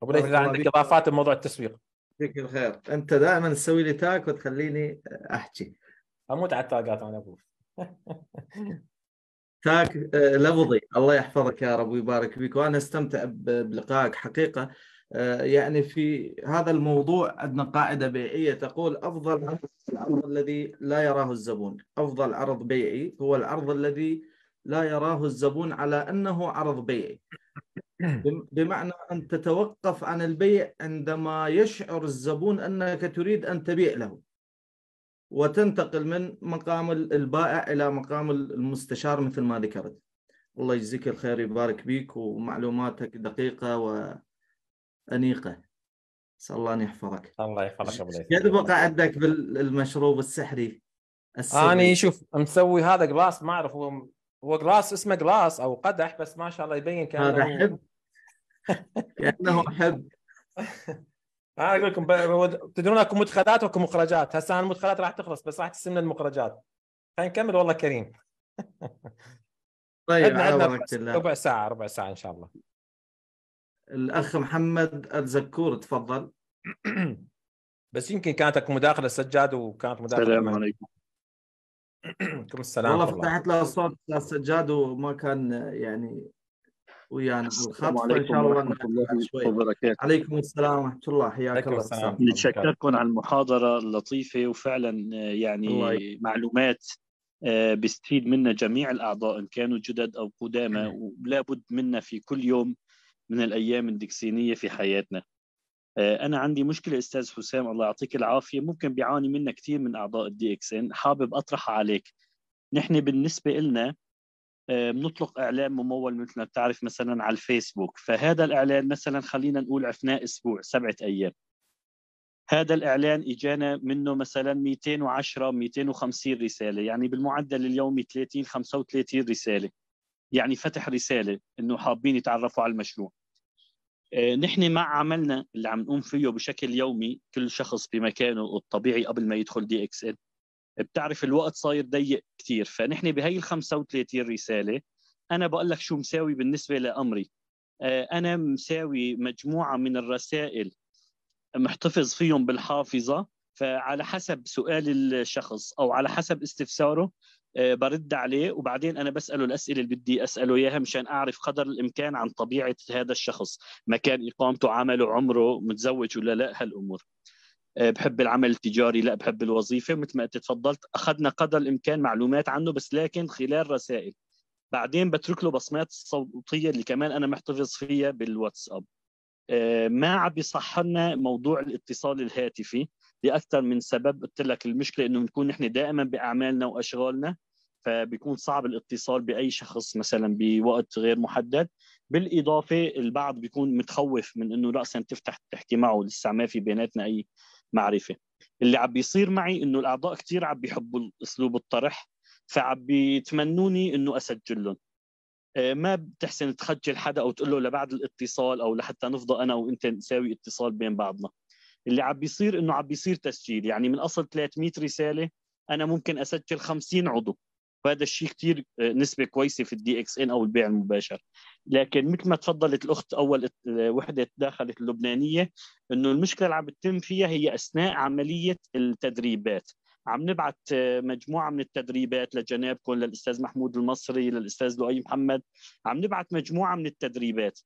ابو ليث اذا عندك اضافات بموضوع التسويق يعطيك الخير انت دائما تسوي لي تاك وتخليني احكي اموت على التاقات انا ابو تاك آه، لفظي الله يحفظك يا رب ويبارك فيك وانا استمتع بلقائك حقيقه آه، يعني في هذا الموضوع عندنا قاعده بيعيه تقول افضل العرض الذي لا يراه الزبون، افضل عرض بيعي هو العرض الذي لا يراه الزبون على انه عرض بيعي. بمعنى ان تتوقف عن البيع عندما يشعر الزبون انك تريد ان تبيع له. وتنتقل من مقام البائع الى مقام المستشار مثل ما ذكرت الله يجزيك الخير يبارك بيك ومعلوماتك دقيقه وانيقه اسال الله ان يحفظك الله يحفظك ابو بقى عندك بالمشروب السحري انا اني شوف مسوي هذا جلاس ما اعرف هو هو جلاس اسمه جلاس او قدح بس ما شاء الله يبين كانه هذا حب كانه حب انا اقول لكم تدرون اكو مدخلات واكو مخرجات هسه انا المدخلات راح تخلص بس راح تستلمنا المخرجات خلينا نكمل والله كريم طيب ربع ساعه ربع ساعه ان شاء الله الاخ محمد الزكور تفضل بس يمكن كانت اكو مداخله السجاد وكانت مداخله السلام عليكم وعليكم السلام والله فتحت له الصوت السجاد وما كان يعني ويانا الخط ان شاء الله شوي وبركاته. عليكم السلام ورحمه الله حياك الله نتشكركم على المحاضره اللطيفه وفعلا آه، يعني الله. معلومات آه، بيستفيد منها جميع الاعضاء ان كانوا جدد او قدامى ولا بد منا في كل يوم من الايام الدكسينيه في حياتنا آه، انا عندي مشكله استاذ حسام الله يعطيك العافيه ممكن بيعاني منها كثير من اعضاء الدي اكس ان حابب اطرح عليك نحن بالنسبه لنا آه، بنطلق اعلان ممول مثل ما بتعرف مثلا على الفيسبوك فهذا الاعلان مثلا خلينا نقول عفناه اسبوع سبعه ايام هذا الاعلان اجانا منه مثلا 210 250 رساله يعني بالمعدل اليومي 30 35 رساله يعني فتح رساله انه حابين يتعرفوا على المشروع آه، نحن مع عملنا اللي عم نقوم فيه بشكل يومي كل شخص بمكانه الطبيعي قبل ما يدخل دي اكس ان بتعرف الوقت صاير ضيق كثير فنحن بهي ال 35 رساله انا بقول لك شو مساوي بالنسبه لامري آه، انا مساوي مجموعه من الرسائل محتفظ فيهم بالحافظه فعلى حسب سؤال الشخص او على حسب استفساره آه، برد عليه وبعدين انا بساله الاسئله اللي بدي اساله اياها مشان اعرف قدر الامكان عن طبيعه هذا الشخص، مكان اقامته، عمله، عمره، متزوج ولا لا، هالامور. آه، بحب العمل التجاري لا بحب الوظيفه مثل ما انت تفضلت اخذنا قدر الامكان معلومات عنه بس لكن خلال رسائل بعدين بترك له بصمات صوتيه اللي كمان انا محتفظ فيها بالواتساب آه، ما عم بيصح لنا موضوع الاتصال الهاتفي لاكثر من سبب قلت لك المشكله انه بنكون نحن دائما باعمالنا واشغالنا فبيكون صعب الاتصال باي شخص مثلا بوقت غير محدد بالاضافه البعض بيكون متخوف من انه راسا تفتح تحكي معه لسه ما في بيناتنا اي معرفه اللي عم بيصير معي انه الاعضاء كثير عم بيحبوا اسلوب الطرح فعم بيتمنوني انه اسجل لهم آه، ما بتحسن تخجل حدا او تقول له لبعد الاتصال او لحتى نفضى انا وانت نساوي اتصال بين بعضنا اللي عم بيصير انه عم بيصير تسجيل يعني من اصل 300 رساله انا ممكن اسجل 50 عضو وهذا الشيء كثير آه، نسبه كويسه في الدي اكس ان او البيع المباشر لكن مثل ما تفضلت الاخت اول وحده دخلت اللبنانيه انه المشكله اللي عم بتتم فيها هي اثناء عمليه التدريبات عم نبعث مجموعه من التدريبات لجنابكم للاستاذ محمود المصري للاستاذ لؤي محمد عم نبعث مجموعه من التدريبات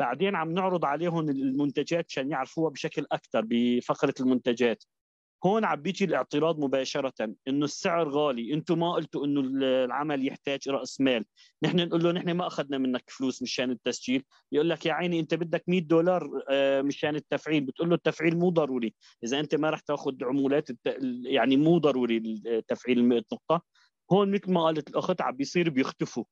بعدين عم نعرض عليهم المنتجات عشان يعرفوها بشكل اكثر بفقره المنتجات هون عم بيجي الاعتراض مباشره انه السعر غالي انتم ما قلتوا انه العمل يحتاج راس مال نحن نقول له نحن ما اخذنا منك فلوس مشان التسجيل يقول لك يا عيني انت بدك 100 دولار آه، مشان التفعيل بتقول له التفعيل مو ضروري اذا انت ما رح تاخذ عمولات الت... يعني مو ضروري التفعيل 100 نقطه هون مثل ما قالت الاخت عم بيصير بيختفوا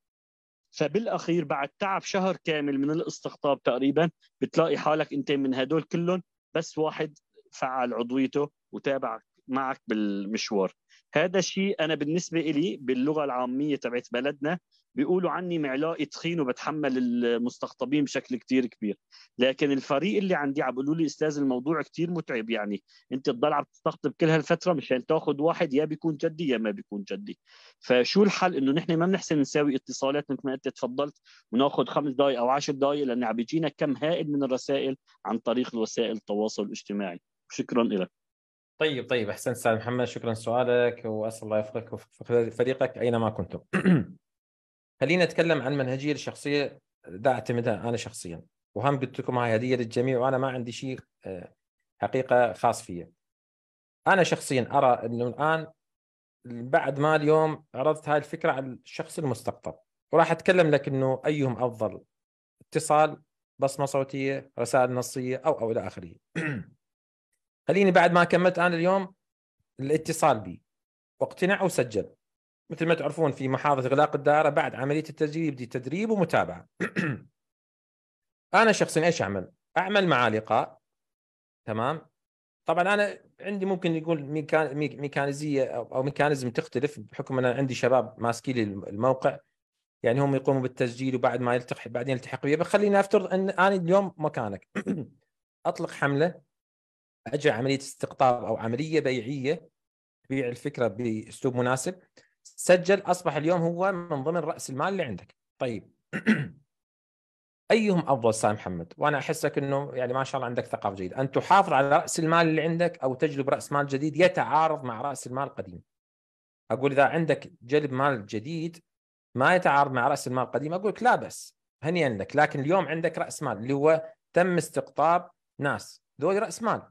فبالاخير بعد تعب شهر كامل من الاستقطاب تقريبا بتلاقي حالك انت من هدول كلهم بس واحد فعل عضويته وتابع معك بالمشوار هذا الشيء انا بالنسبه لي باللغه العاميه تبعت بلدنا بيقولوا عني معلاقي تخين وبتحمل المستقطبين بشكل كتير كبير لكن الفريق اللي عندي عم بيقولوا لي استاذ الموضوع كتير متعب يعني انت تضل عم تستقطب كل هالفتره مشان تاخذ واحد يا بيكون جدي يا ما بيكون جدي فشو الحل انه نحن ما بنحسن نساوي اتصالات مثل ما انت تفضلت وناخذ خمس دقائق او عشر دقائق لان عم بيجينا كم هائل من الرسائل عن طريق وسائل التواصل الاجتماعي شكرا لك طيب طيب احسنت استاذ محمد شكرا سؤالك واسال الله يوفقك ويوفق فريقك اينما كنتم. خلينا نتكلم عن منهجيه الشخصيه دا اعتمدها انا شخصيا وهم قلت لكم هاي هديه للجميع وانا ما عندي شيء آه، حقيقه خاص فيا. انا شخصيا ارى انه الان بعد ما اليوم عرضت هاي الفكره على الشخص المستقطب وراح اتكلم لك انه ايهم افضل اتصال بصمه صوتيه رسائل نصيه او او الى اخره. خليني بعد ما كملت انا اليوم الاتصال بي واقتنع وسجل مثل ما تعرفون في محاضره اغلاق الدائره بعد عمليه التسجيل يبدي تدريب ومتابعه انا شخصيا ايش اعمل؟ اعمل مع لقاء تمام طبعا انا عندي ممكن يقول ميكانيزيه او ميكانيزم تختلف بحكم انا عندي شباب ماسكين الموقع يعني هم يقوموا بالتسجيل وبعد ما يلتحق بعدين يلتحق بي بخليني افترض ان انا اليوم مكانك اطلق حمله اجى عمليه استقطاب او عمليه بيعيه تبيع الفكره باسلوب مناسب سجل اصبح اليوم هو من ضمن راس المال اللي عندك طيب ايهم افضل سام محمد وانا احسك انه يعني ما شاء الله عندك ثقافه جيده ان تحافظ على راس المال اللي عندك او تجلب راس مال جديد يتعارض مع راس المال القديم اقول اذا عندك جلب مال جديد ما يتعارض مع راس المال القديم اقول لك لا بس هني عندك لكن اليوم عندك راس مال اللي هو تم استقطاب ناس ذول راس مال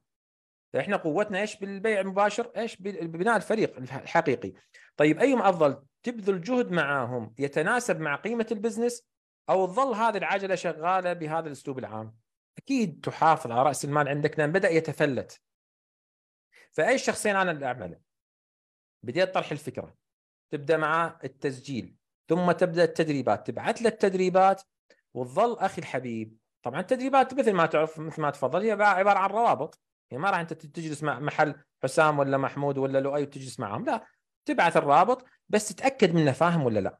فاحنا قوتنا ايش بالبيع المباشر ايش ببناء الفريق الحقيقي طيب ايهم افضل تبذل جهد معاهم يتناسب مع قيمه البزنس او تظل هذه العجله شغاله بهذا الاسلوب العام اكيد تحافظ على راس المال عندك لان بدا يتفلت فاي شخصين انا اللي اعمله بديت طرح الفكره تبدا مع التسجيل ثم تبدا التدريبات تبعث له التدريبات وتظل اخي الحبيب طبعا التدريبات مثل ما تعرف مثل ما تفضل هي عباره عن روابط يعني ما راح انت تجلس مع محل حسام ولا محمود ولا لؤي وتجلس معهم لا تبعث الرابط بس تتاكد منه فاهم ولا لا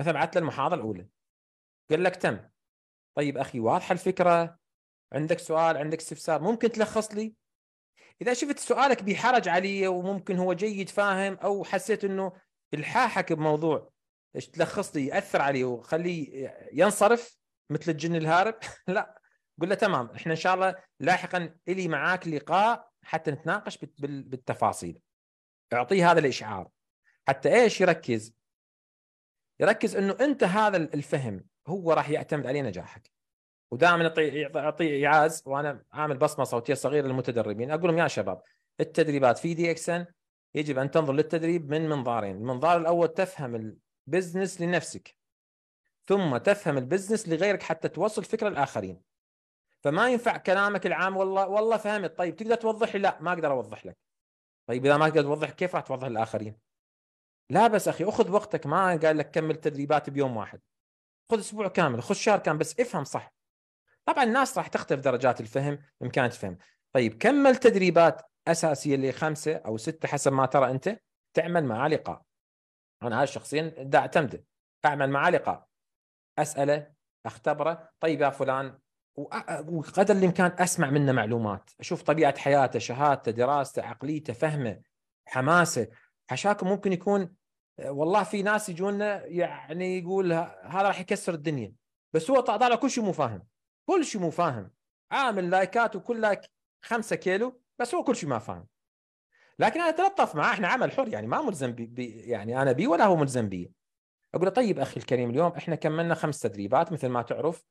مثلا بعثت له المحاضره الاولى قال لك تم طيب اخي واضحه الفكره عندك سؤال عندك استفسار ممكن تلخص لي اذا شفت سؤالك بحرج علي وممكن هو جيد فاهم او حسيت انه الحاحك بموضوع ايش تلخص لي ياثر علي وخليه ينصرف مثل الجن الهارب لا قل له تمام احنا ان شاء الله لاحقا الي معاك لقاء حتى نتناقش بالتفاصيل اعطيه هذا الاشعار حتى ايش يركز يركز انه انت هذا الفهم هو راح يعتمد عليه نجاحك ودائما اعطي ايعاز وانا عامل بصمه صوتيه صغيره للمتدربين اقول لهم يا شباب التدريبات في دي اكسن يجب ان تنظر للتدريب من منظارين، المنظار الاول تفهم البزنس لنفسك ثم تفهم البزنس لغيرك حتى توصل فكره الاخرين. فما ينفع كلامك العام والله والله فهمت طيب تقدر توضح لي لا ما اقدر اوضح لك طيب اذا ما تقدر توضح كيف راح توضح للاخرين لا بس اخي اخذ وقتك ما قال لك كمل تدريبات بيوم واحد خذ اسبوع كامل خذ شهر كامل بس افهم صح طبعا الناس راح تختلف درجات الفهم امكانيه الفهم طيب كمل تدريبات اساسيه اللي خمسه او سته حسب ما ترى انت تعمل معاه لقاء انا هذا شخصيا اعتمده اعمل معاه لقاء اساله اختبره طيب يا فلان وقدر الامكان اسمع منه معلومات، اشوف طبيعه حياته، شهادته، دراسته، عقليته، فهمه، حماسه، حشاكم ممكن يكون والله في ناس يجونا يعني يقول هذا راح يكسر الدنيا، بس هو طالع كل شيء مو فاهم، كل شيء مو فاهم، عامل لايكات وكل لايك 5 كيلو بس هو كل شيء ما فاهم. لكن انا اتلطف معاه احنا عمل حر يعني ما ملزم بي يعني انا بي ولا هو ملزم بي. اقول له طيب اخي الكريم اليوم احنا كملنا خمس تدريبات مثل ما تعرف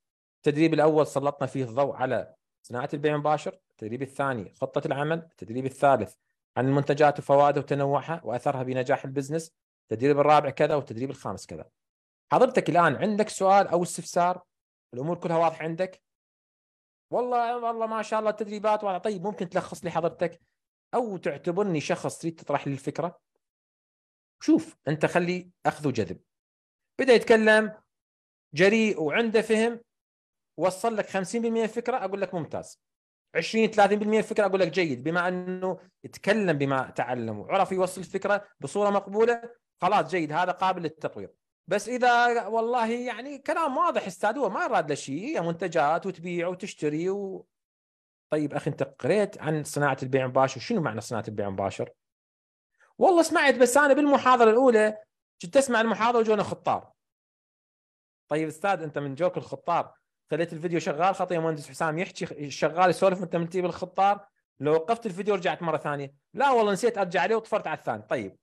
التدريب الاول سلطنا فيه الضوء على صناعه البيع المباشر، التدريب الثاني خطه العمل، التدريب الثالث عن المنتجات وفوائدها وتنوعها واثرها بنجاح البزنس، التدريب الرابع كذا والتدريب الخامس كذا. حضرتك الان عندك سؤال او استفسار؟ الامور كلها واضحه عندك؟ والله والله ما شاء الله التدريبات واضحه، طيب ممكن تلخص لي حضرتك؟ او تعتبرني شخص تريد تطرح لي الفكره؟ شوف انت خلي اخذ وجذب. بدا يتكلم جريء وعنده فهم وصل لك 50% فكره اقول لك ممتاز 20 30% فكره اقول لك جيد بما انه تكلم بما تعلم وعرف يوصل الفكره بصوره مقبوله خلاص جيد هذا قابل للتطوير بس اذا والله يعني كلام واضح استاذ هو ما راد له شيء منتجات وتبيع وتشتري و... طيب اخي انت قريت عن صناعه البيع المباشر شنو معنى صناعه البيع المباشر؟ والله سمعت بس انا بالمحاضره الاولى كنت اسمع المحاضره وجونا خطار طيب استاذ انت من جوك الخطار خليت الفيديو شغال خطيه مهندس حسام يحكي شغال يسولف انت من تجيب الخطار لو وقفت الفيديو رجعت مره ثانيه لا والله نسيت ارجع عليه وطفرت على الثاني طيب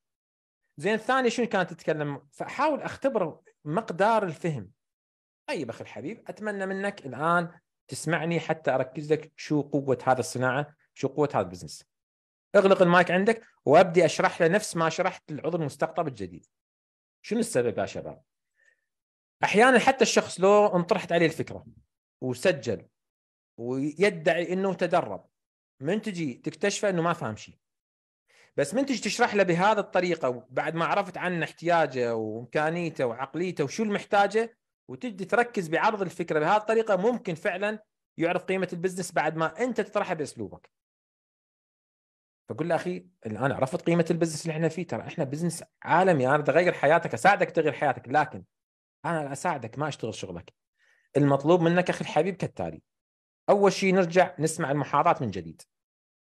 زين الثاني شنو كانت تتكلم فحاول اختبر مقدار الفهم طيب اخي الحبيب اتمنى منك الان تسمعني حتى اركز لك شو قوه هذا الصناعه شو قوه هذا البزنس اغلق المايك عندك وابدي اشرح له نفس ما شرحت للعضو المستقطب الجديد شنو السبب يا شباب احيانا حتى الشخص لو انطرحت عليه الفكره وسجل ويدعي انه تدرب من تجي تكتشفه انه ما فاهم شيء بس من تجي تشرح له بهذه الطريقه بعد ما عرفت عن احتياجه وامكانيته وعقليته وشو المحتاجه وتجي تركز بعرض الفكره بهذه الطريقه ممكن فعلا يعرف قيمه البزنس بعد ما انت تطرحها باسلوبك. فقل له اخي الان عرفت قيمه البزنس اللي احنا فيه ترى احنا بزنس عالمي انا تغير حياتك اساعدك تغير حياتك لكن انا اساعدك ما اشتغل شغلك المطلوب منك اخي الحبيب كالتالي اول شيء نرجع نسمع المحاضرات من جديد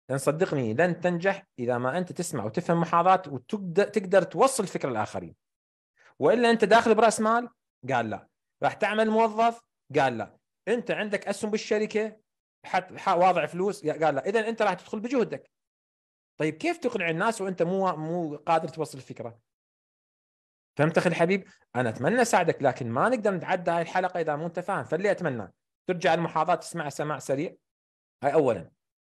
لان صدقني لن تنجح اذا ما انت تسمع وتفهم محاضرات وتقدر تقدر توصل الفكره للاخرين والا انت داخل براس مال قال لا راح تعمل موظف قال لا انت عندك اسهم بالشركه حط واضع فلوس قال لا اذا انت راح تدخل بجهدك طيب كيف تقنع الناس وانت مو مو قادر توصل الفكره فهمت اخي الحبيب؟ انا اتمنى اساعدك لكن ما نقدر نتعدى هاي الحلقه اذا مو انت فاهم فاللي اتمنى ترجع المحاضرات تسمع سماع سريع هاي اولا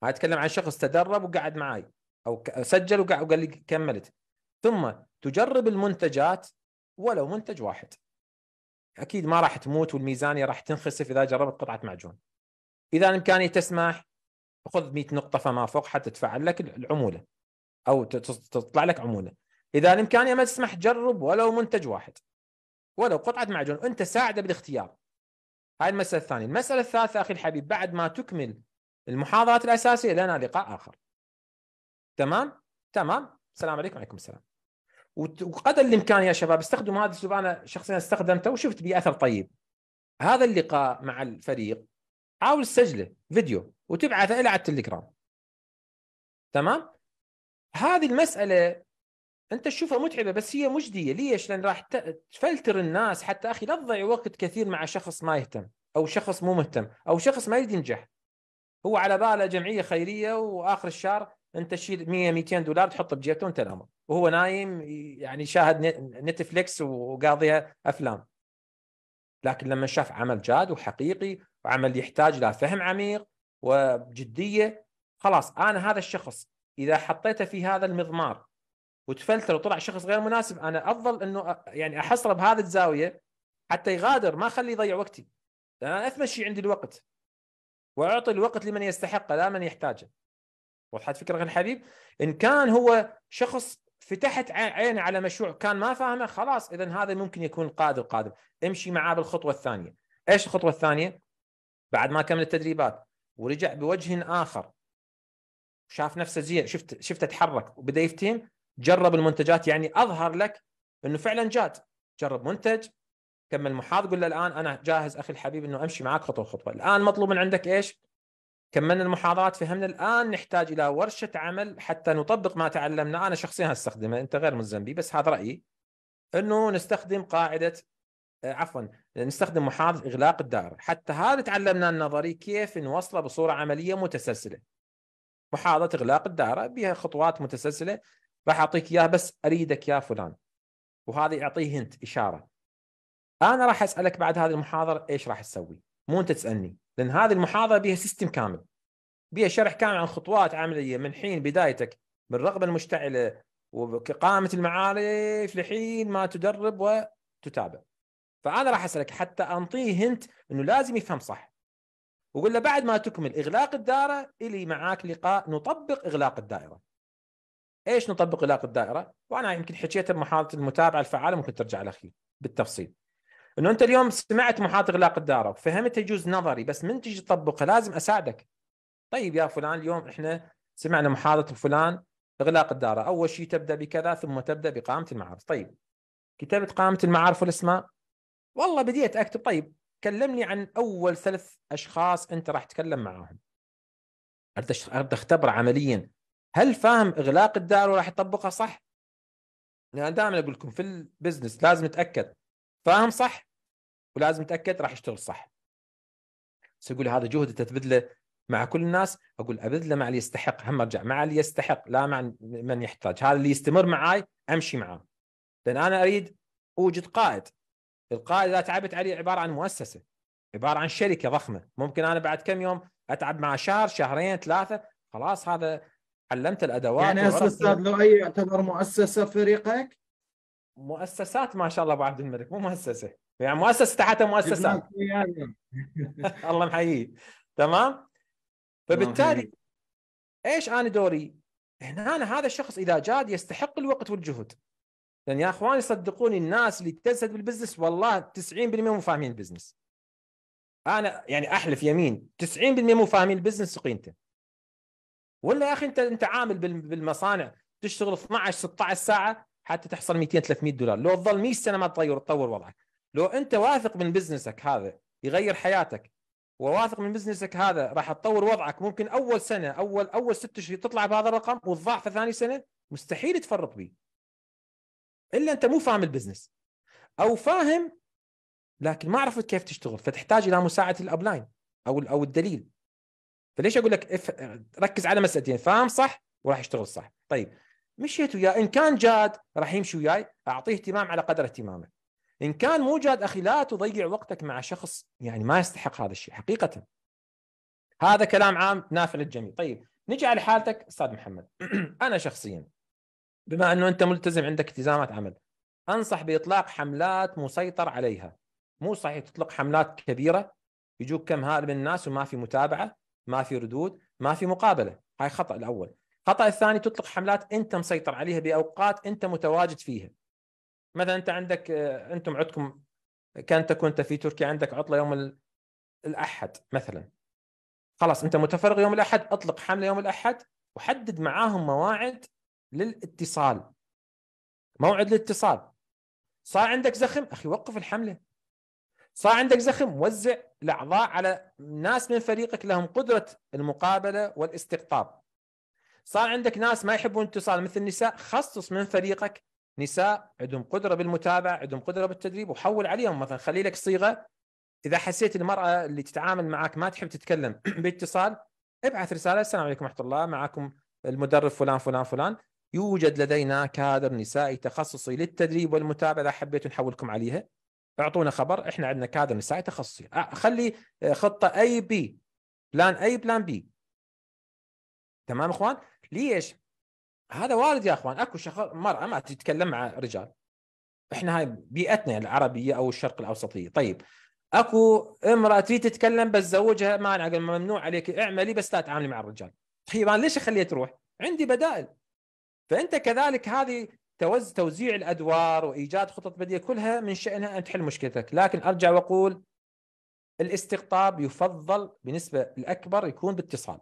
هاي اتكلم عن شخص تدرب وقعد معي او سجل وقعد وقال لي كملت ثم تجرب المنتجات ولو منتج واحد اكيد ما راح تموت والميزانيه راح تنخسف اذا جربت قطعه معجون اذا الامكانيه تسمح خذ 100 نقطه فما فوق حتى تدفع لك العموله او تطلع لك عموله اذا الامكانيه ما تسمح جرب ولو منتج واحد ولو قطعه معجون انت ساعده بالاختيار هاي المساله الثانيه المساله الثالثه اخي الحبيب بعد ما تكمل المحاضرات الاساسيه لنا لقاء اخر تمام تمام السلام عليكم وعليكم السلام وقدر الامكان يا شباب استخدموا هذا الاسلوب انا شخصيا استخدمته وشفت به اثر طيب هذا اللقاء مع الفريق حاول تسجله فيديو وتبعثه الى على التليجرام تمام هذه المساله انت تشوفها متعبه بس هي مجديه ليش؟ لان راح تفلتر الناس حتى اخي لا تضيع وقت كثير مع شخص ما يهتم او شخص مو مهتم او شخص ما يريد ينجح هو على باله جمعيه خيريه واخر الشهر انت تشيل 100 200 دولار تحطه بجيبته وانت الامر وهو نايم يعني شاهد نتفليكس وقاضيها افلام لكن لما شاف عمل جاد وحقيقي وعمل يحتاج له فهم عميق وجديه خلاص انا هذا الشخص اذا حطيته في هذا المضمار وتفلتر وطلع شخص غير مناسب انا افضل انه يعني احصره بهذه الزاويه حتى يغادر ما اخليه يضيع وقتي انا اثمن شيء عندي الوقت واعطي الوقت لمن يستحقه لا من يحتاجه وضحت فكره الحبيب ان كان هو شخص فتحت عينه على مشروع كان ما فاهمه خلاص اذا هذا ممكن يكون قادر القادم امشي معاه بالخطوه الثانيه ايش الخطوه الثانيه بعد ما كمل التدريبات ورجع بوجه اخر شاف نفسه زين شفت شفته تحرك وبدا يفتهم جرب المنتجات يعني اظهر لك انه فعلا جاد جرب منتج كمل محاض قل له الان انا جاهز اخي الحبيب انه امشي معك خطوه خطوه الان مطلوب من عندك ايش كملنا المحاضرات فهمنا الان نحتاج الى ورشه عمل حتى نطبق ما تعلمنا انا شخصيا استخدمه انت غير ملزم بي بس هذا رايي انه نستخدم قاعده آه، عفوا نستخدم محاضره اغلاق الدائره حتى هذا تعلمنا النظري كيف نوصله بصوره عمليه متسلسله محاضره اغلاق الدائره بها خطوات متسلسله راح اعطيك اياه بس اريدك يا فلان وهذا يعطيه هنت اشاره انا راح اسالك بعد هذه المحاضره ايش راح تسوي مو انت تسالني لان هذه المحاضره بها سيستم كامل بها شرح كامل عن خطوات عمليه من حين بدايتك من الرغبه المشتعله وقامة المعارف لحين ما تدرب وتتابع فأنا راح أسألك حتى أنطيه هنت أنه لازم يفهم صح وقل له بعد ما تكمل إغلاق الدائرة إلي معاك لقاء نطبق إغلاق الدائرة ايش نطبق اغلاق الدائره؟ وانا يمكن حكيتها بمحاضره المتابعه الفعاله ممكن ترجع الاخير بالتفصيل. انه انت اليوم سمعت محاضره اغلاق الدائره وفهمتها يجوز نظري بس من تجي تطبقها لازم اساعدك. طيب يا فلان اليوم احنا سمعنا محاضره فلان اغلاق الدائره، اول شيء تبدا بكذا ثم تبدا بقائمه المعارف، طيب كتبت قائمه المعارف والاسماء والله بديت اكتب طيب كلمني عن اول ثلاث اشخاص انت راح تتكلم معاهم. اريد اختبر عمليا هل فاهم اغلاق الدائره وراح يطبقها صح؟ انا يعني دائما اقول لكم في البزنس لازم اتاكد فاهم صح ولازم اتاكد راح يشتغل صح. بس يقول هذا جهد انت تبذله مع كل الناس اقول ابذله مع اللي يستحق هم ارجع مع اللي يستحق لا مع من يحتاج هذا اللي يستمر معاي امشي معاه لان انا اريد اوجد قائد القائد اذا تعبت عليه عباره عن مؤسسه عباره عن شركه ضخمه ممكن انا بعد كم يوم اتعب مع شهر شهرين ثلاثه خلاص هذا علمت الادوات يعني هسه استاذ لؤي يعتبر مؤسسه فريقك؟ مؤسسات ما شاء الله ابو عبد الملك مو مؤسسه يعني مؤسسه تحتها مؤسسات الله محييه تمام فبالتالي ايش انا دوري؟ هنا أنا هذا الشخص اذا جاد يستحق الوقت والجهد لان يا اخواني صدقوني الناس اللي تزهد بالبزنس والله 90% مو فاهمين البزنس انا يعني احلف يمين 90% مو فاهمين البزنس وقيمته ولا يا اخي انت انت عامل بالمصانع تشتغل 12 16 ساعه حتى تحصل 200 300 دولار لو تظل 100 سنه ما تطور تطور وضعك لو انت واثق من بزنسك هذا يغير حياتك وواثق من بزنسك هذا راح تطور وضعك ممكن اول سنه اول اول ست شهور تطلع بهذا الرقم وتضاعفه ثاني سنه مستحيل تفرط به الا انت مو فاهم البزنس او فاهم لكن ما عرفت كيف تشتغل فتحتاج الى مساعده الابلاين او او الدليل فليش اقول لك اف... ركز على مسألتين فاهم صح وراح يشتغل صح طيب مشيت وياه ان كان جاد راح يمشي وياي اعطيه اهتمام على قدر اهتمامه ان كان مو جاد اخي لا تضيع وقتك مع شخص يعني ما يستحق هذا الشيء حقيقه هذا كلام عام نافع للجميع طيب نجي على حالتك استاذ محمد انا شخصيا بما انه انت ملتزم عندك التزامات عمل انصح باطلاق حملات مسيطر عليها مو صحيح تطلق حملات كبيره يجوك كم هائل من الناس وما في متابعه ما في ردود ما في مقابله هاي خطا الاول خطا الثاني تطلق حملات انت مسيطر عليها باوقات انت متواجد فيها مثلا انت عندك آه، انتم عندكم كان تكون في تركيا عندك عطله يوم الاحد مثلا خلاص انت متفرغ يوم الاحد اطلق حمله يوم الاحد وحدد معاهم مواعيد للاتصال موعد الاتصال صار عندك زخم اخي وقف الحمله صار عندك زخم وزع الاعضاء على ناس من فريقك لهم قدره المقابله والاستقطاب صار عندك ناس ما يحبون الاتصال مثل النساء خصص من فريقك نساء عندهم قدره بالمتابعه عندهم قدره بالتدريب وحول عليهم مثلا خلي لك صيغه اذا حسيت المراه اللي تتعامل معك ما تحب تتكلم باتصال ابعث رساله السلام عليكم ورحمه الله معكم المدرب فلان فلان فلان يوجد لدينا كادر نسائي تخصصي للتدريب والمتابعه اذا حبيتوا نحولكم عليها اعطونا خبر احنا عندنا كادر نسائي تخصصي خلي آه، خطه اي بي بلان اي بلان بي تمام اخوان ليش هذا وارد يا اخوان اكو شخص مراه ما تتكلم مع رجال احنا هاي بيئتنا العربيه او الشرق الاوسطيه طيب اكو امراه تريد تتكلم بس زوجها مانع ممنوع عليك اعملي بس لا تعاملي مع الرجال طيب انا ليش اخليها تروح عندي بدائل فانت كذلك هذه توز توزيع الادوار وايجاد خطط بديله كلها من شانها ان تحل مشكلتك، لكن ارجع واقول الاستقطاب يفضل بنسبه الاكبر يكون باتصال.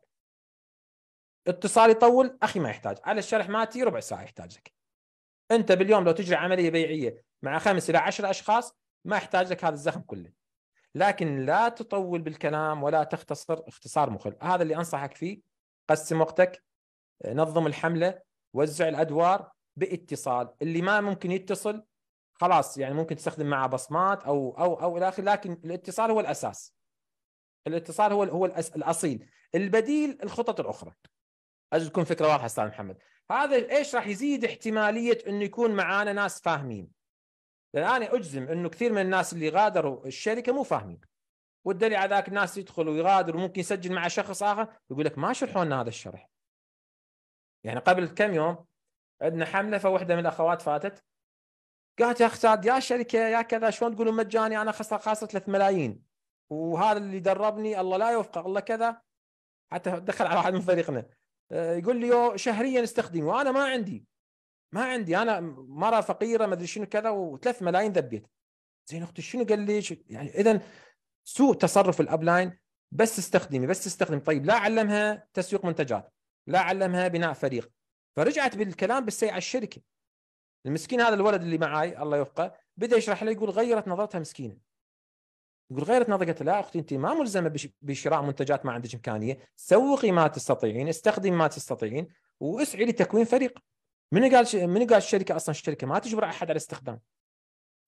اتصال يطول اخي ما يحتاج، على الشرح مالتي ربع ساعه يحتاجك. انت باليوم لو تجري عمليه بيعيه مع خمس الى عشر اشخاص ما يحتاج لك هذا الزخم كله. لكن لا تطول بالكلام ولا تختصر اختصار مخل، هذا اللي انصحك فيه. قسم وقتك، نظم الحمله، وزع الادوار، باتصال اللي ما ممكن يتصل خلاص يعني ممكن تستخدم معه بصمات او او او الى اخره لكن الاتصال هو الاساس الاتصال هو هو الاصيل البديل الخطط الاخرى اجل تكون فكره واضحه استاذ محمد هذا ايش راح يزيد احتماليه انه يكون معانا ناس فاهمين لان انا اجزم انه كثير من الناس اللي غادروا الشركه مو فاهمين والدليل على ذاك الناس يدخل ويغادر وممكن يسجل مع شخص اخر يقول لك ما شرحوا لنا هذا الشرح يعني قبل كم يوم عندنا حمله فوحده من الاخوات فاتت قالت يا اخ يا شركه يا كذا شلون تقولون مجاني انا خسر خاسر 3 ملايين وهذا اللي دربني الله لا يوفقه الله كذا حتى دخل على واحد من فريقنا آه، يقول لي شهريا استخدمه وانا ما عندي ما عندي انا مره فقيره ما ادري شنو كذا و3 ملايين ذبيت زين اختي شنو قال لي يعني اذا سوء تصرف الاب لاين بس استخدمي بس استخدم طيب لا علمها تسويق منتجات لا علمها بناء فريق فرجعت بالكلام بالسيء على الشركه المسكين هذا الولد اللي معاي الله يوفقه بدا يشرح لي يقول غيرت نظرتها مسكينه يقول غيرت نظرتها لا اختي انت ما ملزمه بشراء منتجات ما عندك امكانيه سوقي ما تستطيعين استخدمي ما تستطيعين واسعي لتكوين فريق من قال من قال الشركه اصلا الشركه ما تجبر احد على الاستخدام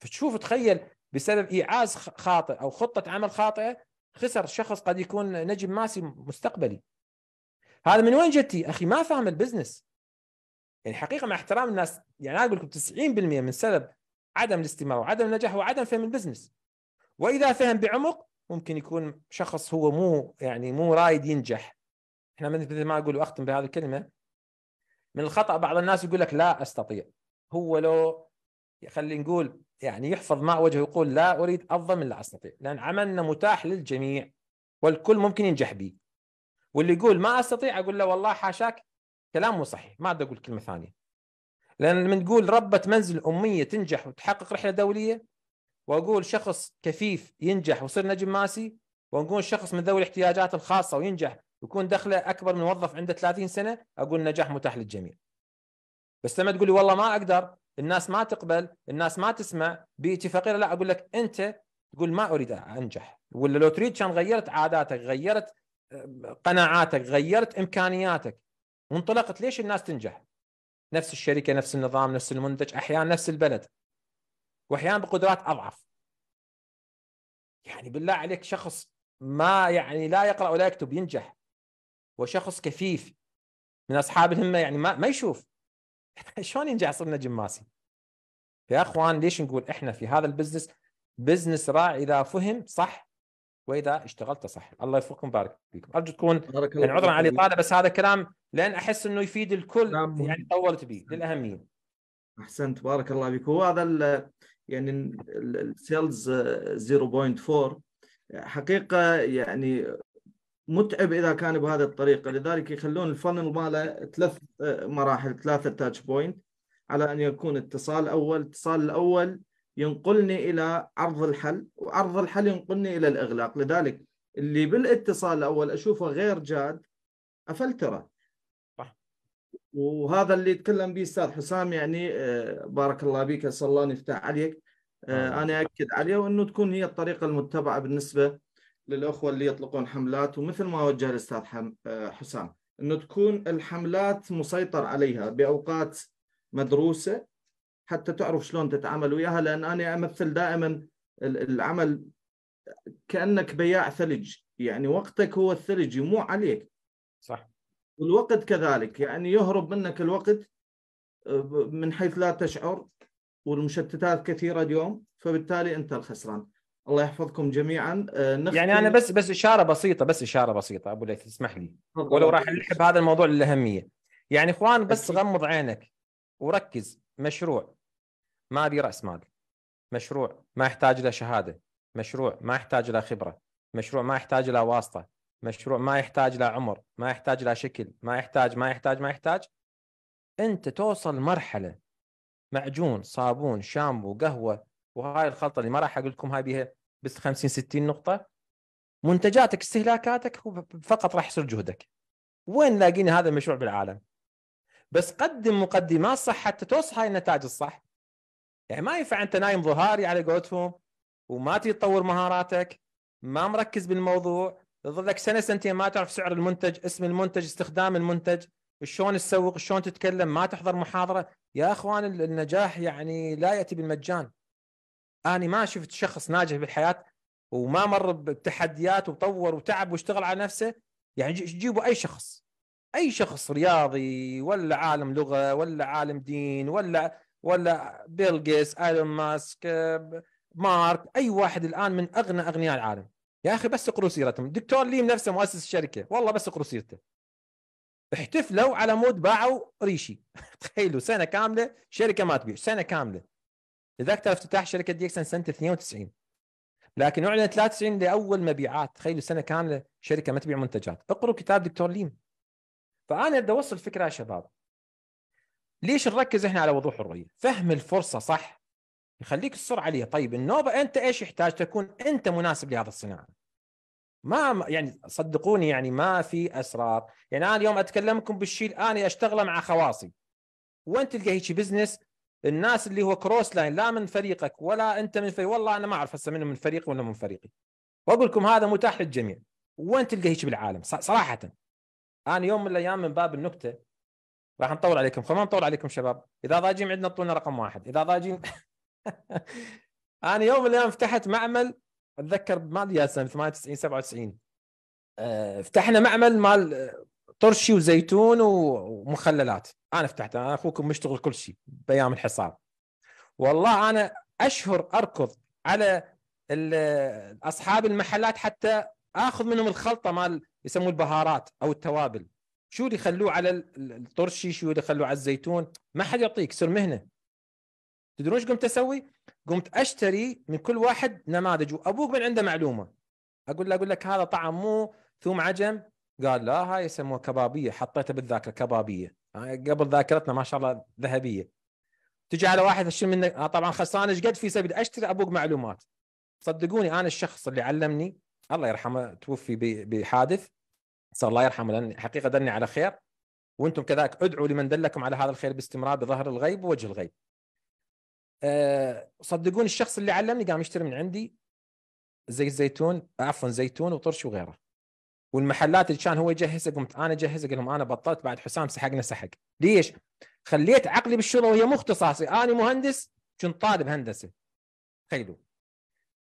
فتشوف تخيل بسبب ايعاز خاطئ او خطه عمل خاطئه خسر شخص قد يكون نجم ماسي مستقبلي هذا من وين جتي اخي ما فاهم البزنس يعني حقيقه مع احترام الناس يعني انا اقول لكم 90% من سبب عدم الاستمرار وعدم النجاح هو عدم فهم البزنس واذا فهم بعمق ممكن يكون شخص هو مو يعني مو رايد ينجح احنا مثل ما اقول واختم بهذه الكلمه من الخطا بعض الناس يقول لك لا استطيع هو لو خلينا نقول يعني يحفظ ماء وجهه ويقول لا اريد افضل من لا استطيع لان عملنا متاح للجميع والكل ممكن ينجح به واللي يقول ما استطيع اقول له والله حاشاك كلام مو صحيح ما اقدر اقول كلمه ثانيه لان لما تقول ربة منزل اميه تنجح وتحقق رحله دوليه واقول شخص كفيف ينجح ويصير نجم ماسي ونقول شخص من ذوي الاحتياجات الخاصه وينجح ويكون دخله اكبر من موظف عنده 30 سنه اقول نجاح متاح للجميع. بس لما تقول لي والله ما اقدر، الناس ما تقبل، الناس ما تسمع، بيئتي فقيره لا اقول لك انت تقول ما اريد انجح، ولا لو تريد كان غيرت عاداتك، غيرت آه، قناعاتك، غيرت امكانياتك، وانطلقت ليش الناس تنجح نفس الشركه نفس النظام نفس المنتج احيانا نفس البلد واحيانا بقدرات اضعف يعني بالله عليك شخص ما يعني لا يقرا ولا يكتب ينجح وشخص كفيف من اصحاب الهمه يعني ما ما يشوف شلون ينجح صرنا جماسي يا اخوان ليش نقول احنا في هذا البزنس بزنس راعي اذا فهم صح واذا اشتغلت صح الله يوفقكم بارك فيكم ارجو تكون يعني عذرا علي طالب بس هذا كلام لان احس انه يفيد الكل يعني طولت به للاهميه احسنت بارك الله فيك هو هذا يعني السيلز 0.4 حقيقه يعني متعب اذا كان بهذه الطريقه لذلك يخلون الفنل ماله ثلاث مراحل ثلاثه تاتش بوينت على ان يكون اتصال اول اتصال الاول ينقلني الى عرض الحل وعرض الحل ينقلني الى الاغلاق لذلك اللي بالاتصال الاول اشوفه غير جاد افلتره وهذا اللي يتكلم به استاذ حسام يعني آه، بارك الله بك اسال الله ان يفتح عليك آه، آه. انا اكد عليه وانه تكون هي الطريقه المتبعه بالنسبه للاخوه اللي يطلقون حملات ومثل ما وجه الاستاذ حسام انه تكون الحملات مسيطر عليها باوقات مدروسه حتى تعرف شلون تتعامل وياها لان انا امثل دائما العمل كانك بياع ثلج يعني وقتك هو الثلج مو عليك صح والوقت كذلك يعني يهرب منك الوقت آه، من حيث لا تشعر والمشتتات كثيره اليوم فبالتالي انت الخسران الله يحفظكم جميعا آه، نختم يعني انا بس بس اشاره بسيطه بس اشاره بسيطه ابو ليث تسمح لي ولو راح نحب هذا الموضوع للاهميه يعني اخوان بس غمض عينك وركز مشروع ما بي راس مال مشروع ما يحتاج له شهاده مشروع ما يحتاج له خبره مشروع ما يحتاج له واسطه مشروع ما يحتاج لا عمر ما يحتاج لا شكل ما يحتاج ما يحتاج ما يحتاج انت توصل مرحله معجون صابون شامبو قهوه وهاي الخلطه اللي ما راح اقول لكم هاي بيها بس 50 60 نقطه منتجاتك استهلاكاتك فقط راح يصير جهدك وين لاقيني هذا المشروع بالعالم بس قدم مقدمات صح حتى توصل هاي النتائج الصح يعني ما ينفع انت نايم ظهاري على قولتهم وما تطور مهاراتك ما مركز بالموضوع يظل لك سنه سنتين ما تعرف سعر المنتج اسم المنتج استخدام المنتج شلون تسوق شلون تتكلم ما تحضر محاضره يا اخوان النجاح يعني لا ياتي بالمجان انا ما شفت شخص ناجح بالحياه وما مر بتحديات وطور وتعب واشتغل على نفسه يعني جيبوا اي شخص اي شخص رياضي ولا عالم لغه ولا عالم دين ولا ولا بيل جيس، ايلون ماسك مارك اي واحد الان من اغنى اغنياء العالم يا اخي بس اقروا سيرتهم دكتور ليم نفسه مؤسس الشركه والله بس اقروا سيرته احتفلوا على مود باعوا ريشي تخيلوا سنه كامله شركه ما تبيع سنه كامله لذلك ترى افتتاح شركه ديكسن سنه 92 لكن اعلن 93 لاول مبيعات تخيلوا سنه كامله شركه ما تبيع منتجات اقروا كتاب دكتور ليم فانا بدي اوصل فكره يا شباب ليش نركز احنا على وضوح الرؤيه فهم الفرصه صح يخليك السرعه عليه طيب النوبه انت ايش يحتاج تكون انت مناسب لهذا الصناعه ما يعني صدقوني يعني ما في اسرار يعني انا اليوم اتكلمكم بالشيء انا اشتغله مع خواصي وين تلقى هيك بزنس الناس اللي هو كروس لاين لا من فريقك ولا انت من فريق والله انا ما اعرف هسه من من فريقي ولا من فريقي واقول لكم هذا متاح للجميع وين تلقى هيك بالعالم صراحه انا يوم من الايام من باب النكته راح نطول عليكم خلونا نطول عليكم شباب اذا ضاجين عندنا طولنا رقم واحد اذا ضاجين انا يوم من الايام فتحت معمل اتذكر ما ادري سنه 98 97 فتحنا معمل مال آه، طرشي وزيتون ومخللات انا فتحته انا اخوكم مشتغل كل شيء بايام الحصار والله انا اشهر اركض على آه، اصحاب المحلات حتى اخذ منهم الخلطه مال يسموه البهارات او التوابل شو اللي يخلوه على الطرشي شو اللي يخلوه على الزيتون ما حد يعطيك سر مهنه تدرون ايش قمت اسوي؟ قمت اشتري من كل واحد نماذج وابوك من عنده معلومه اقول له اقول لك هذا طعم مو ثوم عجم قال لا هاي يسموها كبابيه حطيتها بالذاكره كبابيه آه، قبل ذاكرتنا ما شاء الله ذهبيه تجي على واحد اشتري منك آه طبعا خسران ايش قد في سبيل اشتري ابوك معلومات صدقوني انا الشخص اللي علمني الله يرحمه توفي بحادث صلى الله يرحمه لان حقيقه دلني على خير وانتم كذلك ادعوا لمن دلكم على هذا الخير باستمرار بظهر الغيب ووجه الغيب صدقون آه، صدقوني الشخص اللي علمني قام يشتري من عندي زي الزيتون عفوا زيتون وطرش وغيره والمحلات اللي كان هو يجهزها قمت انا اجهزها قال لهم انا بطلت بعد حسام سحقنا سحق ليش؟ خليت عقلي بالشغل وهي مو اختصاصي انا مهندس كنت طالب هندسه تخيلوا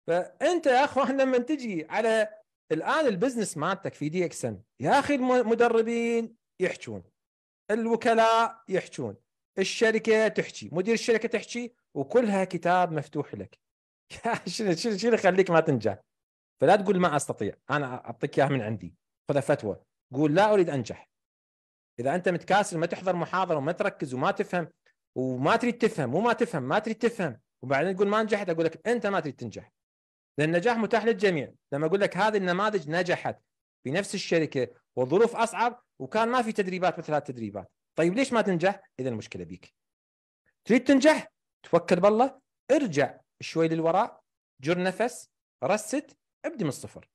فانت يا اخوان لما تجي على الان البزنس مالتك في دي اكس يا اخي المدربين يحجون الوكلاء يحجون الشركه تحكي مدير الشركه تحكي وكلها كتاب مفتوح لك شنو شنو شنو يخليك ما تنجح فلا تقول ما استطيع انا اعطيك اياها من عندي خذ فتوى قول لا اريد انجح اذا انت متكاسل ما تحضر محاضره وما تركز وما تفهم وما تريد تفهم مو ما تفهم ما تريد تفهم وبعدين تقول ما نجحت اقول لك انت ما تريد تنجح لان النجاح متاح للجميع لما اقول لك هذه النماذج نجحت في نفس الشركه وظروف اصعب وكان ما في تدريبات مثل هذه التدريبات طيب ليش ما تنجح اذا المشكله بيك تريد تنجح توكل بالله ارجع شوي للوراء جر نفس رست ابدي من الصفر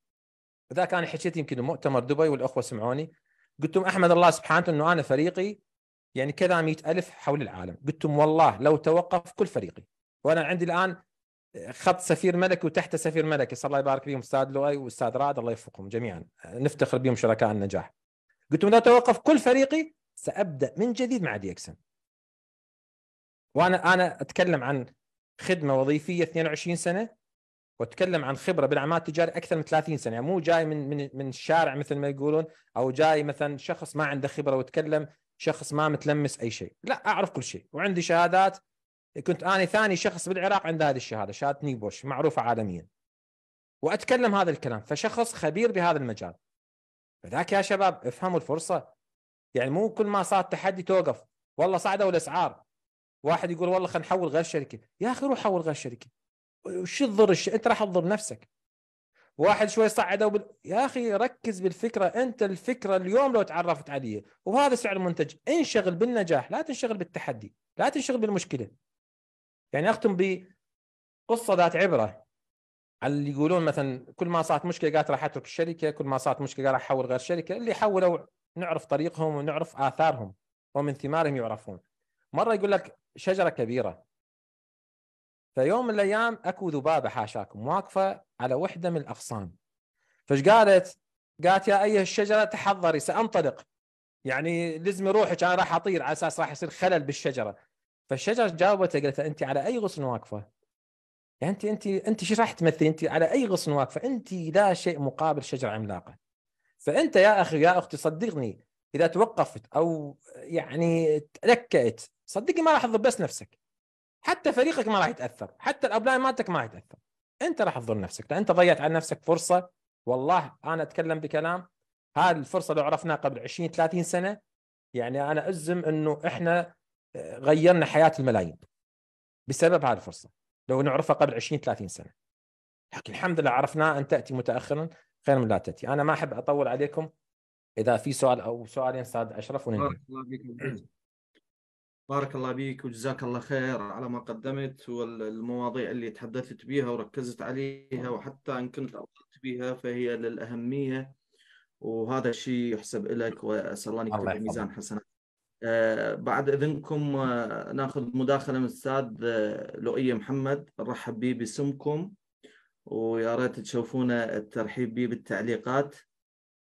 اذا انا حكيت يمكن بمؤتمر دبي والاخوه سمعوني قلت لهم احمد الله سبحانه انه انا فريقي يعني كذا مئة ألف حول العالم قلت لهم والله لو توقف كل فريقي وانا عندي الان خط سفير ملكي وتحته سفير ملكي صلى الله يبارك فيهم استاذ لؤي واستاذ راد الله يوفقهم جميعا نفتخر بهم شركاء النجاح قلت لهم لو توقف كل فريقي سابدا من جديد مع دي اكسن وانا انا اتكلم عن خدمه وظيفيه 22 سنه واتكلم عن خبره بالاعمال التجاريه اكثر من 30 سنه يعني مو جاي من من من الشارع مثل ما يقولون او جاي مثلا شخص ما عنده خبره وتكلم شخص ما متلمس اي شيء لا اعرف كل شيء وعندي شهادات كنت انا ثاني شخص بالعراق عنده هذه الشهاده شهاده نيبوش معروفه عالميا واتكلم هذا الكلام فشخص خبير بهذا المجال فذاك يا شباب افهموا الفرصه يعني مو كل ما صار تحدي توقف والله صعدوا الاسعار واحد يقول والله خلينا نحول غير شركه يا اخي روح حول غير شركه وش تضر الش... انت راح تضر نفسك واحد شوي صعد وب... يا اخي ركز بالفكره انت الفكره اليوم لو تعرفت عليها وهذا سعر المنتج انشغل بالنجاح لا تنشغل بالتحدي لا تنشغل بالمشكله يعني اختم بقصه ذات عبره اللي يقولون مثلا كل ما صارت مشكله قالت راح اترك الشركه كل ما صارت مشكله راح احول غير شركه اللي حولوا نعرف طريقهم ونعرف اثارهم ومن ثمارهم يعرفون مره يقول لك شجره كبيره فيوم من الايام اكو ذبابه حاشاك مواقفه على وحده من الاغصان فايش قالت؟ قالت يا ايها الشجره تحضري سانطلق يعني لزمي روحك انا راح اطير على اساس راح يصير خلل بالشجره فالشجره جاوبته قالت انت على اي غصن واقفه؟ يعني انت انت انت شو راح تمثلي؟ انت على اي غصن واقفه؟ انت لا شيء مقابل شجره عملاقه. فانت يا اخي يا اختي صدقني اذا توقفت او يعني تلكأت صدقني ما راح تضر بس نفسك حتى فريقك ما راح يتاثر حتى الابلاين مالتك ما راح يتاثر انت راح تضر نفسك لان انت ضيعت على نفسك فرصه والله انا اتكلم بكلام هذه الفرصه لو عرفناها قبل 20 30 سنه يعني انا ازم انه احنا آه، غيرنا حياه الملايين بسبب هذه الفرصه لو نعرفها قبل 20 30 سنه لكن الحمد لله عرفناها ان تاتي متاخرا خير من لا تاتي انا ما احب اطول عليكم اذا في سؤال او سؤالين استاذ اشرف وننهي بارك الله بيك وجزاك الله خير على ما قدمت والمواضيع اللي تحدثت بها وركزت عليها وحتى إن كنت أطلت بها فهي للأهمية وهذا الشيء يحسب لك وأسأل الله أن يكتب ميزان حسنات آه بعد إذنكم آه ناخذ مداخلة من الأستاذ آه، لؤي محمد نرحب به باسمكم ويا ريت تشوفونا الترحيب به بالتعليقات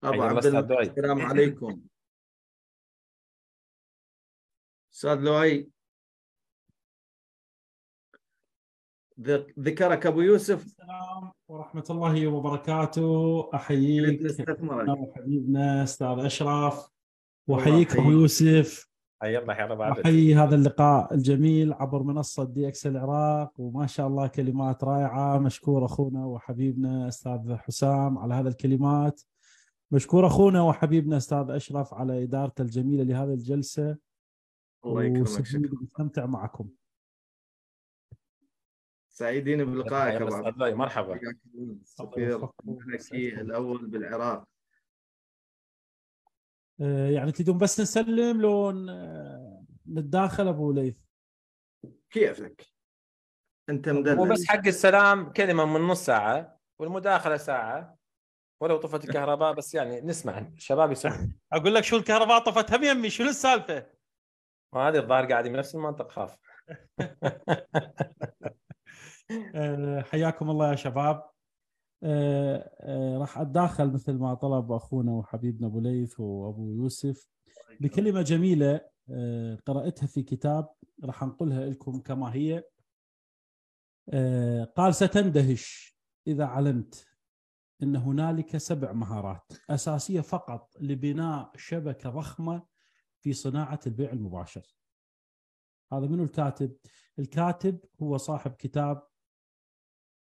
أبو أيوة، عبد الله السلام عليكم استاذ ذكرك ابو يوسف السلام ورحمه الله وبركاته احييك حبيبنا استاذ اشرف واحييك ابو يوسف حيا حيا بعد احيي هذا اللقاء الجميل عبر منصه دي اكس العراق وما شاء الله كلمات رائعه مشكور اخونا وحبيبنا استاذ حسام على هذا الكلمات مشكور اخونا وحبيبنا استاذ اشرف على ادارته الجميله لهذه الجلسه الله يكرمك شكرا استمتع معكم سعيدين بلقائك ابو عبد الله مرحبا الاول بالعراق آه، يعني تدون بس نسلم لو نتداخل آه، ابو ليث كيفك انت مدلل مو بس حق السلام كلمه من نص ساعه والمداخله ساعه ولو طفت الكهرباء بس يعني نسمع الشباب يسمع اقول لك شو الكهرباء طفتها يمي شنو السالفه؟ وهذه الظاهر قاعدين بنفس المنطقه خاف آه، حياكم الله يا شباب آه، آه، راح اتداخل مثل ما طلب اخونا وحبيبنا ابو ليث وابو يوسف بكلمه جميله قراتها في كتاب راح انقلها لكم كما هي قال ستندهش اذا علمت ان هنالك سبع مهارات اساسيه فقط لبناء شبكه ضخمه في صناعه البيع المباشر. هذا منو الكاتب؟ الكاتب هو صاحب كتاب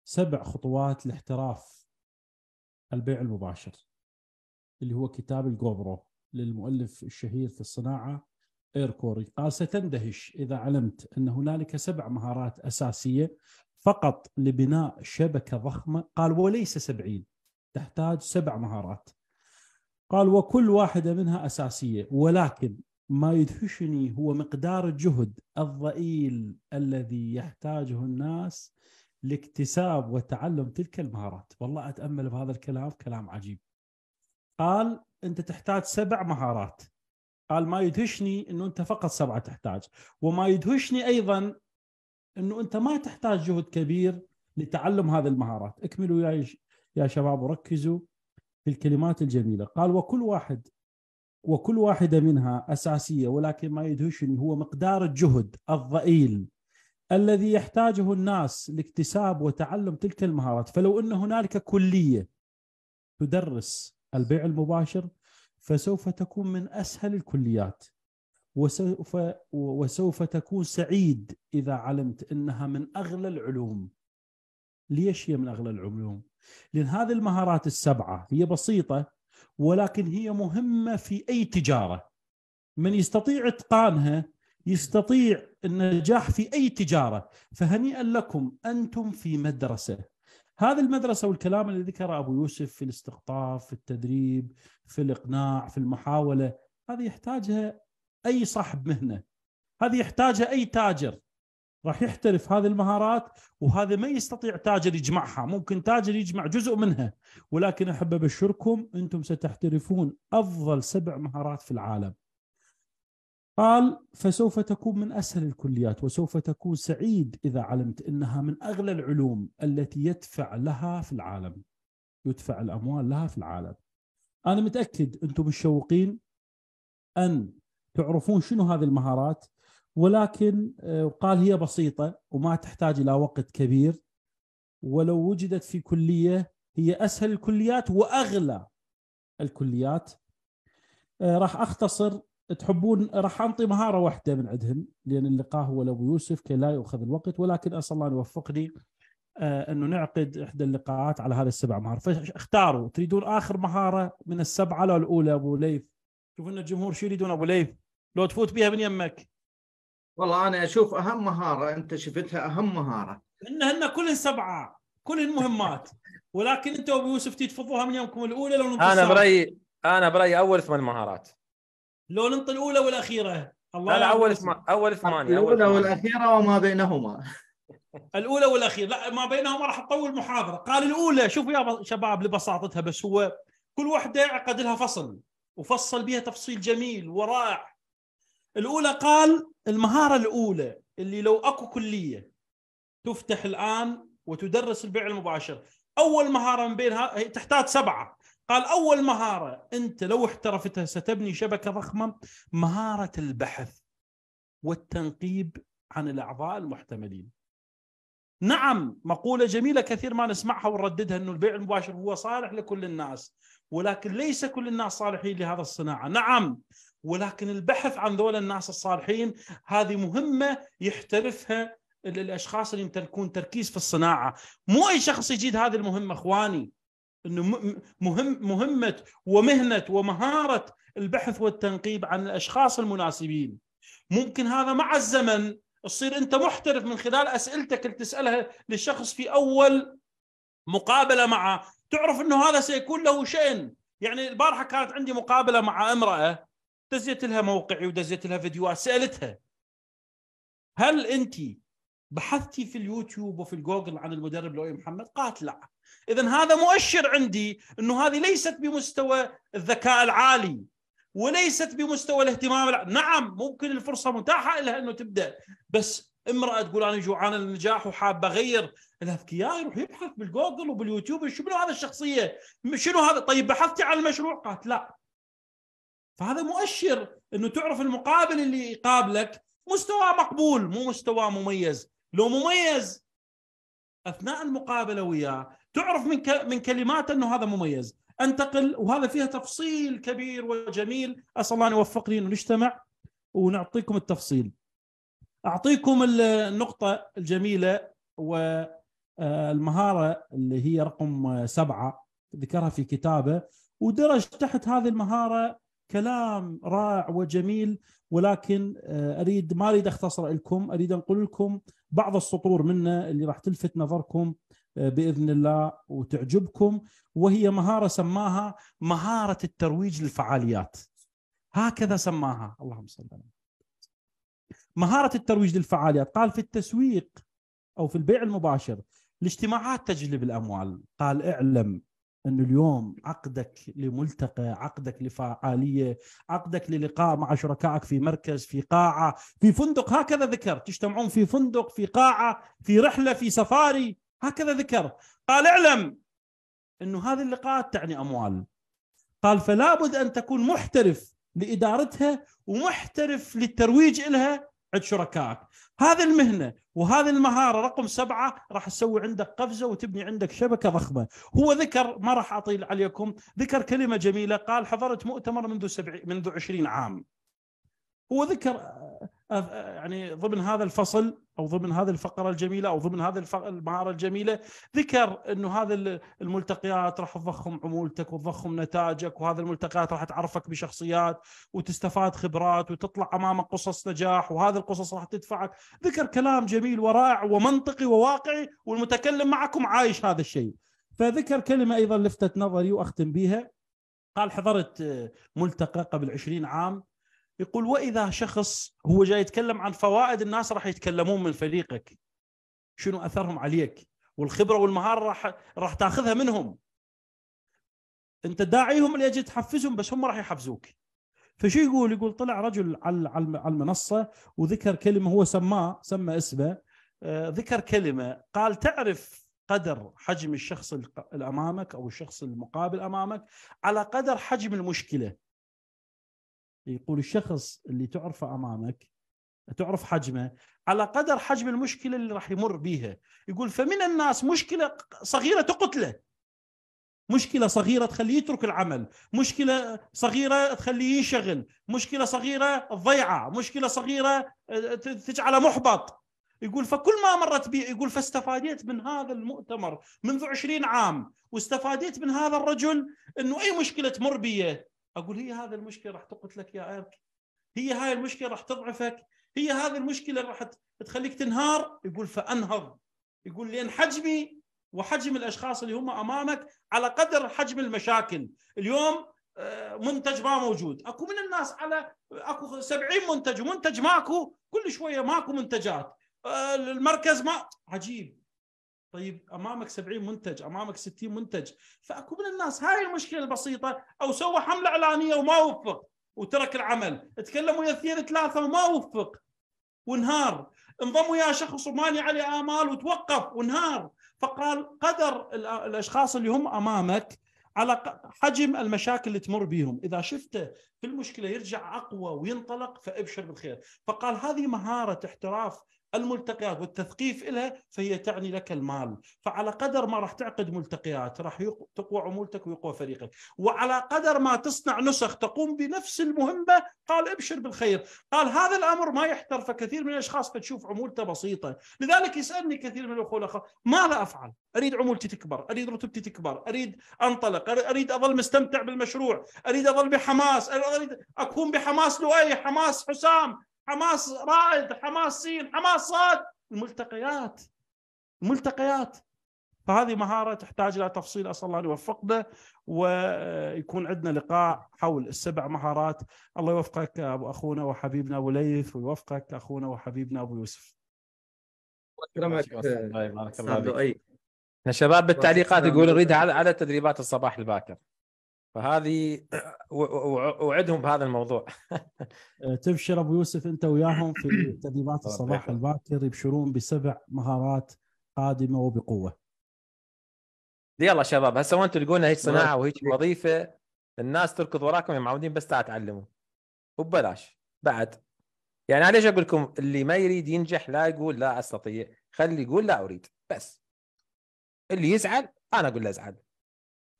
سبع خطوات لاحتراف البيع المباشر اللي هو كتاب الجوبرو للمؤلف الشهير في الصناعه إيركوري قال ستندهش اذا علمت ان هنالك سبع مهارات اساسيه فقط لبناء شبكه ضخمه قال وليس سبعين تحتاج سبع مهارات قال وكل واحدة منها أساسية ولكن ما يدهشني هو مقدار الجهد الضئيل الذي يحتاجه الناس لاكتساب وتعلم تلك المهارات والله أتأمل بهذا الكلام كلام عجيب قال أنت تحتاج سبع مهارات قال ما يدهشني أنه أنت فقط سبعة تحتاج وما يدهشني أيضا أنه أنت ما تحتاج جهد كبير لتعلم هذه المهارات اكملوا يا يا شباب وركزوا في الكلمات الجميلة قال وكل واحد وكل واحدة منها أساسية ولكن ما يدهشني هو مقدار الجهد الضئيل الذي يحتاجه الناس لاكتساب وتعلم تلك المهارات فلو أن هنالك كلية تدرس البيع المباشر فسوف تكون من أسهل الكليات وسوف, وسوف تكون سعيد إذا علمت أنها من أغلى العلوم ليش هي من أغلى العلوم؟ لان هذه المهارات السبعه هي بسيطه ولكن هي مهمه في اي تجاره من يستطيع اتقانها يستطيع النجاح في اي تجاره فهنيئا لكم انتم في مدرسه هذه المدرسه والكلام اللي ذكره ابو يوسف في الاستقطاب في التدريب في الاقناع في المحاوله هذه يحتاجها اي صاحب مهنه هذه يحتاجها اي تاجر راح يحترف هذه المهارات وهذا ما يستطيع تاجر يجمعها ممكن تاجر يجمع جزء منها ولكن احب ابشركم انتم ستحترفون افضل سبع مهارات في العالم قال فسوف تكون من اسهل الكليات وسوف تكون سعيد اذا علمت انها من اغلى العلوم التي يدفع لها في العالم يدفع الاموال لها في العالم انا متاكد انتم مشوقين ان تعرفون شنو هذه المهارات ولكن آه، وقال هي بسيطة وما تحتاج إلى وقت كبير ولو وجدت في كلية هي أسهل الكليات وأغلى الكليات آه، راح أختصر تحبون راح أنطي مهارة واحدة من عندهم لأن اللقاء هو لأبو يوسف كي لا يؤخذ الوقت ولكن أسأل الله أن يوفقني آه، أنه نعقد إحدى اللقاءات على هذه السبع مهارات فاختاروا تريدون آخر مهارة من السبعة لو الأولى أبو ليف شوف أن الجمهور شو يريدون أبو ليف لو تفوت بها من يمك والله انا اشوف اهم مهاره انت شفتها اهم مهاره هن كل سبعه كل مهمات ولكن انت وابو يوسف تفضوها من يومكم الاولى لو انا برايي انا برايي اول ثمان مهارات لو ننطي الاولى والاخيره الله لا لا اول ثم... اول ثمانيه الاولى ثمانية. والاخيره وما بينهما الاولى والاخيره لا ما بينهما راح تطول محاضره قال الاولى شوفوا يا شباب لبساطتها بس هو كل واحده عقد لها فصل وفصل بها تفصيل جميل ورائع الاولى قال المهاره الاولى اللي لو اكو كليه تفتح الان وتدرس البيع المباشر اول مهاره من بينها هي تحتاج سبعه قال اول مهاره انت لو احترفتها ستبني شبكه ضخمه مهاره البحث والتنقيب عن الاعضاء المحتملين نعم مقولة جميلة كثير ما نسمعها ونرددها أنه البيع المباشر هو صالح لكل الناس ولكن ليس كل الناس صالحين لهذا الصناعة نعم ولكن البحث عن ذول الناس الصالحين هذه مهمه يحترفها الاشخاص اللي يمتلكون تركيز في الصناعه، مو اي شخص يجيد هذه المهمه اخواني. انه مهم مهمه ومهنه ومهاره البحث والتنقيب عن الاشخاص المناسبين. ممكن هذا مع الزمن تصير انت محترف من خلال اسئلتك اللي تسالها للشخص في اول مقابله معه، تعرف انه هذا سيكون له شان، يعني البارحه كانت عندي مقابله مع امراه دزيت لها موقعي ودزيت لها فيديوهات سالتها هل انت بحثتي في اليوتيوب وفي الجوجل عن المدرب لؤي محمد؟ قالت لا اذا هذا مؤشر عندي انه هذه ليست بمستوى الذكاء العالي وليست بمستوى الاهتمام العالي. نعم ممكن الفرصه متاحه لها انه تبدا بس امراه تقول انا جوعانه للنجاح وحابه اغير الاذكياء يروح يبحث بالجوجل وباليوتيوب شنو هذا الشخصيه؟ شنو هذا؟ طيب بحثتي عن المشروع؟ قالت لا فهذا مؤشر انه تعرف المقابل اللي يقابلك مستوى مقبول مو مستوى مميز لو مميز اثناء المقابله وياه تعرف من من كلماته انه هذا مميز انتقل وهذا فيها تفصيل كبير وجميل اسال الله ان يوفقني انه نجتمع ونعطيكم التفصيل اعطيكم النقطه الجميله والمهاره آه، اللي هي رقم سبعه ذكرها في كتابه ودرج تحت هذه المهاره كلام رائع وجميل ولكن آه، اريد ما اريد اختصر لكم اريد انقل لكم بعض السطور منه اللي راح تلفت نظركم آه، باذن الله وتعجبكم وهي مهاره سماها مهاره الترويج للفعاليات هكذا سماها اللهم صل على مهاره الترويج للفعاليات قال في التسويق او في البيع المباشر الاجتماعات تجلب الاموال قال اعلم انه اليوم عقدك لملتقى، عقدك لفعاليه، عقدك للقاء مع شركائك في مركز، في قاعه، في فندق هكذا ذكر، تجتمعون في فندق، في قاعه، في رحله، في سفاري، هكذا ذكر، قال اعلم انه هذه اللقاءات تعني اموال. قال فلا بد ان تكون محترف لادارتها ومحترف للترويج لها عند شركائك هذه المهنه وهذه المهاره رقم سبعه راح تسوي عندك قفزه وتبني عندك شبكه ضخمه هو ذكر ما راح اطيل عليكم ذكر كلمه جميله قال حضرت مؤتمر منذ سبع منذ عشرين عام هو ذكر يعني ضمن هذا الفصل او ضمن هذه الفقره الجميله او ضمن هذه المهاره الجميله ذكر انه هذا الملتقيات راح تضخم عمولتك وتضخم نتائجك وهذه الملتقيات راح تعرفك بشخصيات وتستفاد خبرات وتطلع امامك قصص نجاح وهذه القصص راح تدفعك ذكر كلام جميل ورائع ومنطقي وواقعي والمتكلم معكم عايش هذا الشيء فذكر كلمه ايضا لفتت نظري واختم بها قال حضرت ملتقى قبل 20 عام يقول واذا شخص هو جاي يتكلم عن فوائد الناس راح يتكلمون من فريقك شنو اثرهم عليك والخبره والمهاره راح راح تاخذها منهم انت داعيهم لاجل تحفزهم بس هم راح يحفزوك فشو يقول يقول طلع رجل على على المنصه وذكر كلمه هو سماه سمى اسمه آه، ذكر كلمه قال تعرف قدر حجم الشخص اللي امامك او الشخص المقابل امامك على قدر حجم المشكله يقول الشخص اللي تعرفه امامك تعرف حجمه على قدر حجم المشكله اللي راح يمر بها يقول فمن الناس مشكله صغيره تقتله مشكلة صغيرة تخليه يترك العمل مشكلة صغيرة تخليه ينشغل مشكلة صغيرة تضيعه مشكلة صغيرة آه، تجعله محبط يقول فكل ما مرت بي يقول فاستفاديت من هذا المؤتمر منذ عشرين عام واستفاديت من هذا الرجل أنه أي مشكلة تمر بيه اقول هي هذه المشكله راح تقتلك يا ابك هي هاي المشكله راح تضعفك هي هذه المشكله اللي راح تخليك تنهار يقول فانهض يقول لان حجمي وحجم الاشخاص اللي هم امامك على قدر حجم المشاكل اليوم آه، منتج ما موجود اكو من الناس على اكو 70 منتج ومنتج ماكو كل شويه ماكو منتجات آه، المركز ما عجيب طيب امامك 70 منتج امامك 60 منتج فاكو من الناس هاي المشكله البسيطه او سوى حمله اعلانيه وما وفق وترك العمل تكلم ويا اثنين ثلاثه وما وفق وانهار انضم ويا شخص وماني عليه امال وتوقف وانهار فقال قدر الاشخاص اللي هم امامك على حجم المشاكل اللي تمر بيهم اذا شفته في المشكله يرجع اقوى وينطلق فابشر بالخير فقال هذه مهاره احتراف الملتقيات والتثقيف لها فهي تعني لك المال فعلى قدر ما راح تعقد ملتقيات راح تقوى عمولتك ويقوى فريقك وعلى قدر ما تصنع نسخ تقوم بنفس المهمة قال ابشر بالخير قال هذا الأمر ما يحتر فكثير من الأشخاص تشوف عمولته بسيطة لذلك يسألني كثير من الأخوة الأخوة ماذا أفعل أريد عمولتي تكبر أريد رتبتي تكبر أريد أنطلق أريد أظل مستمتع بالمشروع أريد أظل بحماس أريد أكون بحماس لؤي حماس حسام حماس رائد حماس سين حماس صاد الملتقيات الملتقيات فهذه مهارة تحتاج إلى تفصيل أسأل الله أن يوفقنا ويكون عندنا لقاء حول السبع مهارات الله يوفقك أبو أخونا وحبيبنا أبو ليث ويوفقك أخونا وحبيبنا أبو يوسف أكرمك بارك الله فيك الشباب بالتعليقات يقول نريدها على على تدريبات الصباح الباكر فهذه اوعدهم بهذا الموضوع أه، تبشر ابو يوسف انت وياهم في تدريبات الصباح الباكر يبشرون بسبع مهارات قادمه وبقوه يلا شباب هسه وانتم تلقون هيك صناعه وهيك وظيفه الناس تركض وراكم يا معودين بس تعال تعلموا وببلاش بعد يعني انا ليش اقول لكم اللي ما يريد ينجح لا يقول لا استطيع خلي يقول لا اريد بس اللي يزعل انا اقول له ازعل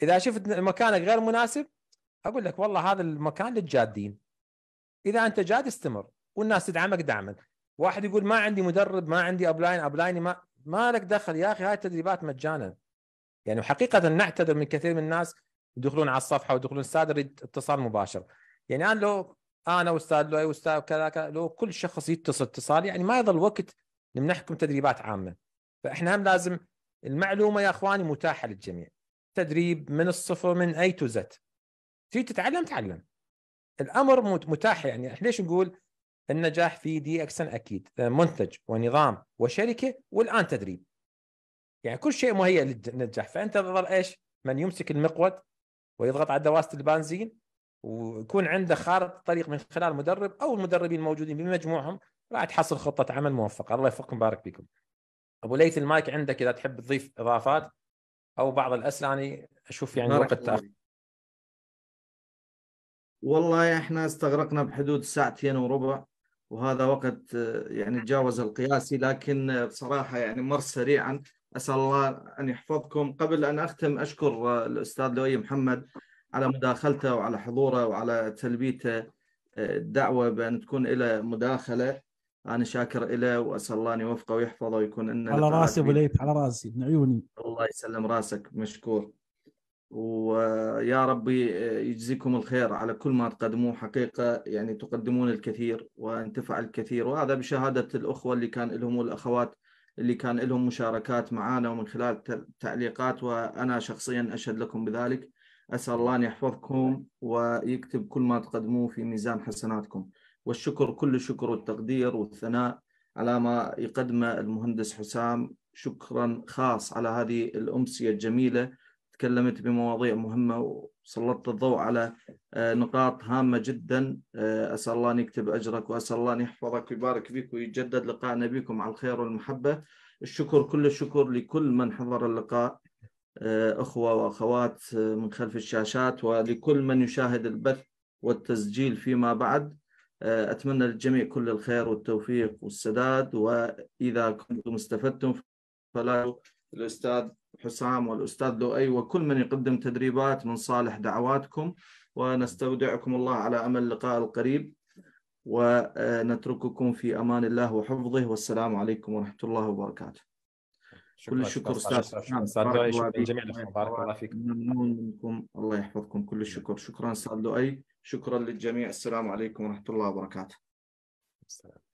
اذا شفت مكانك غير مناسب اقول لك والله هذا المكان للجادين اذا انت جاد استمر والناس تدعمك دعما واحد يقول ما عندي مدرب ما عندي ابلاين ابلايني ما ما لك دخل يا اخي هاي التدريبات مجانا يعني حقيقه نعتذر من كثير من الناس يدخلون على الصفحه ويدخلون الاستاذ يريد اتصال مباشر يعني انا لو انا واستاذ لؤي واستاذ كذا كذا لو كل شخص يتصل اتصال يعني ما يظل وقت نمنحكم تدريبات عامه فاحنا هم لازم المعلومه يا اخواني متاحه للجميع تدريب من الصفر من اي تو زد تجي تتعلم تعلم الامر متاح يعني احنا ليش نقول النجاح في دي اكسن اكيد منتج ونظام وشركه والان تدريب يعني كل شيء مهيئ للنجاح فانت تظل ايش من يمسك المقود ويضغط على دواسه البنزين ويكون عنده خارطه طريق من خلال مدرب او المدربين الموجودين بمجموعهم راح تحصل خطه عمل موفقه الله يوفقكم بارك فيكم ابو ليث المايك عندك اذا تحب تضيف اضافات او بعض الاسئله يعني اشوف يعني وقت تاخر والله احنا استغرقنا بحدود ساعتين وربع وهذا وقت آه، يعني تجاوز القياسي لكن آه، بصراحه يعني مر سريعا اسال الله ان يحفظكم قبل ان اختم اشكر آه، الاستاذ لؤي محمد على مداخلته وعلى حضوره وعلى تلبيته الدعوه بان تكون له مداخله انا شاكر له واسال الله ان يوفقه ويحفظه ويكون انه على راسي ابو ليث على راسي من عيوني الله يسلم راسك مشكور ويا ربي يجزيكم الخير على كل ما تقدموه حقيقة يعني تقدمون الكثير وانتفع الكثير وهذا بشهادة الأخوة اللي كان لهم والأخوات اللي كان لهم مشاركات معنا ومن خلال تعليقات وأنا شخصيا أشهد لكم بذلك أسأل الله أن يحفظكم ويكتب كل ما تقدموه في ميزان حسناتكم والشكر كل الشكر والتقدير والثناء على ما يقدمه المهندس حسام شكرا خاص على هذه الأمسية الجميلة تكلمت بمواضيع مهمة وسلطت الضوء على آه، نقاط هامة جدا آه، أسأل الله أن يكتب أجرك وأسأل الله أن يحفظك ويبارك فيك ويجدد لقائنا بكم على الخير والمحبة الشكر كل الشكر لكل من حضر اللقاء آه، أخوة وأخوات من خلف الشاشات ولكل من يشاهد البث والتسجيل فيما بعد آه، أتمنى للجميع كل الخير والتوفيق والسداد وإذا كنتم استفدتم فلا الأستاذ حسام والأستاذ لؤي وكل من يقدم تدريبات من صالح دعواتكم ونستودعكم الله على أمل اللقاء القريب ونترككم في أمان الله وحفظه والسلام عليكم ورحمة الله وبركاته كل الشكر استاذ استاذ شكرا جميعا بارك الله فيكم منكم الله يحفظكم كل الشكر شكرا استاذ لؤي شكرا للجميع السلام عليكم ورحمة الله وبركاته السلام.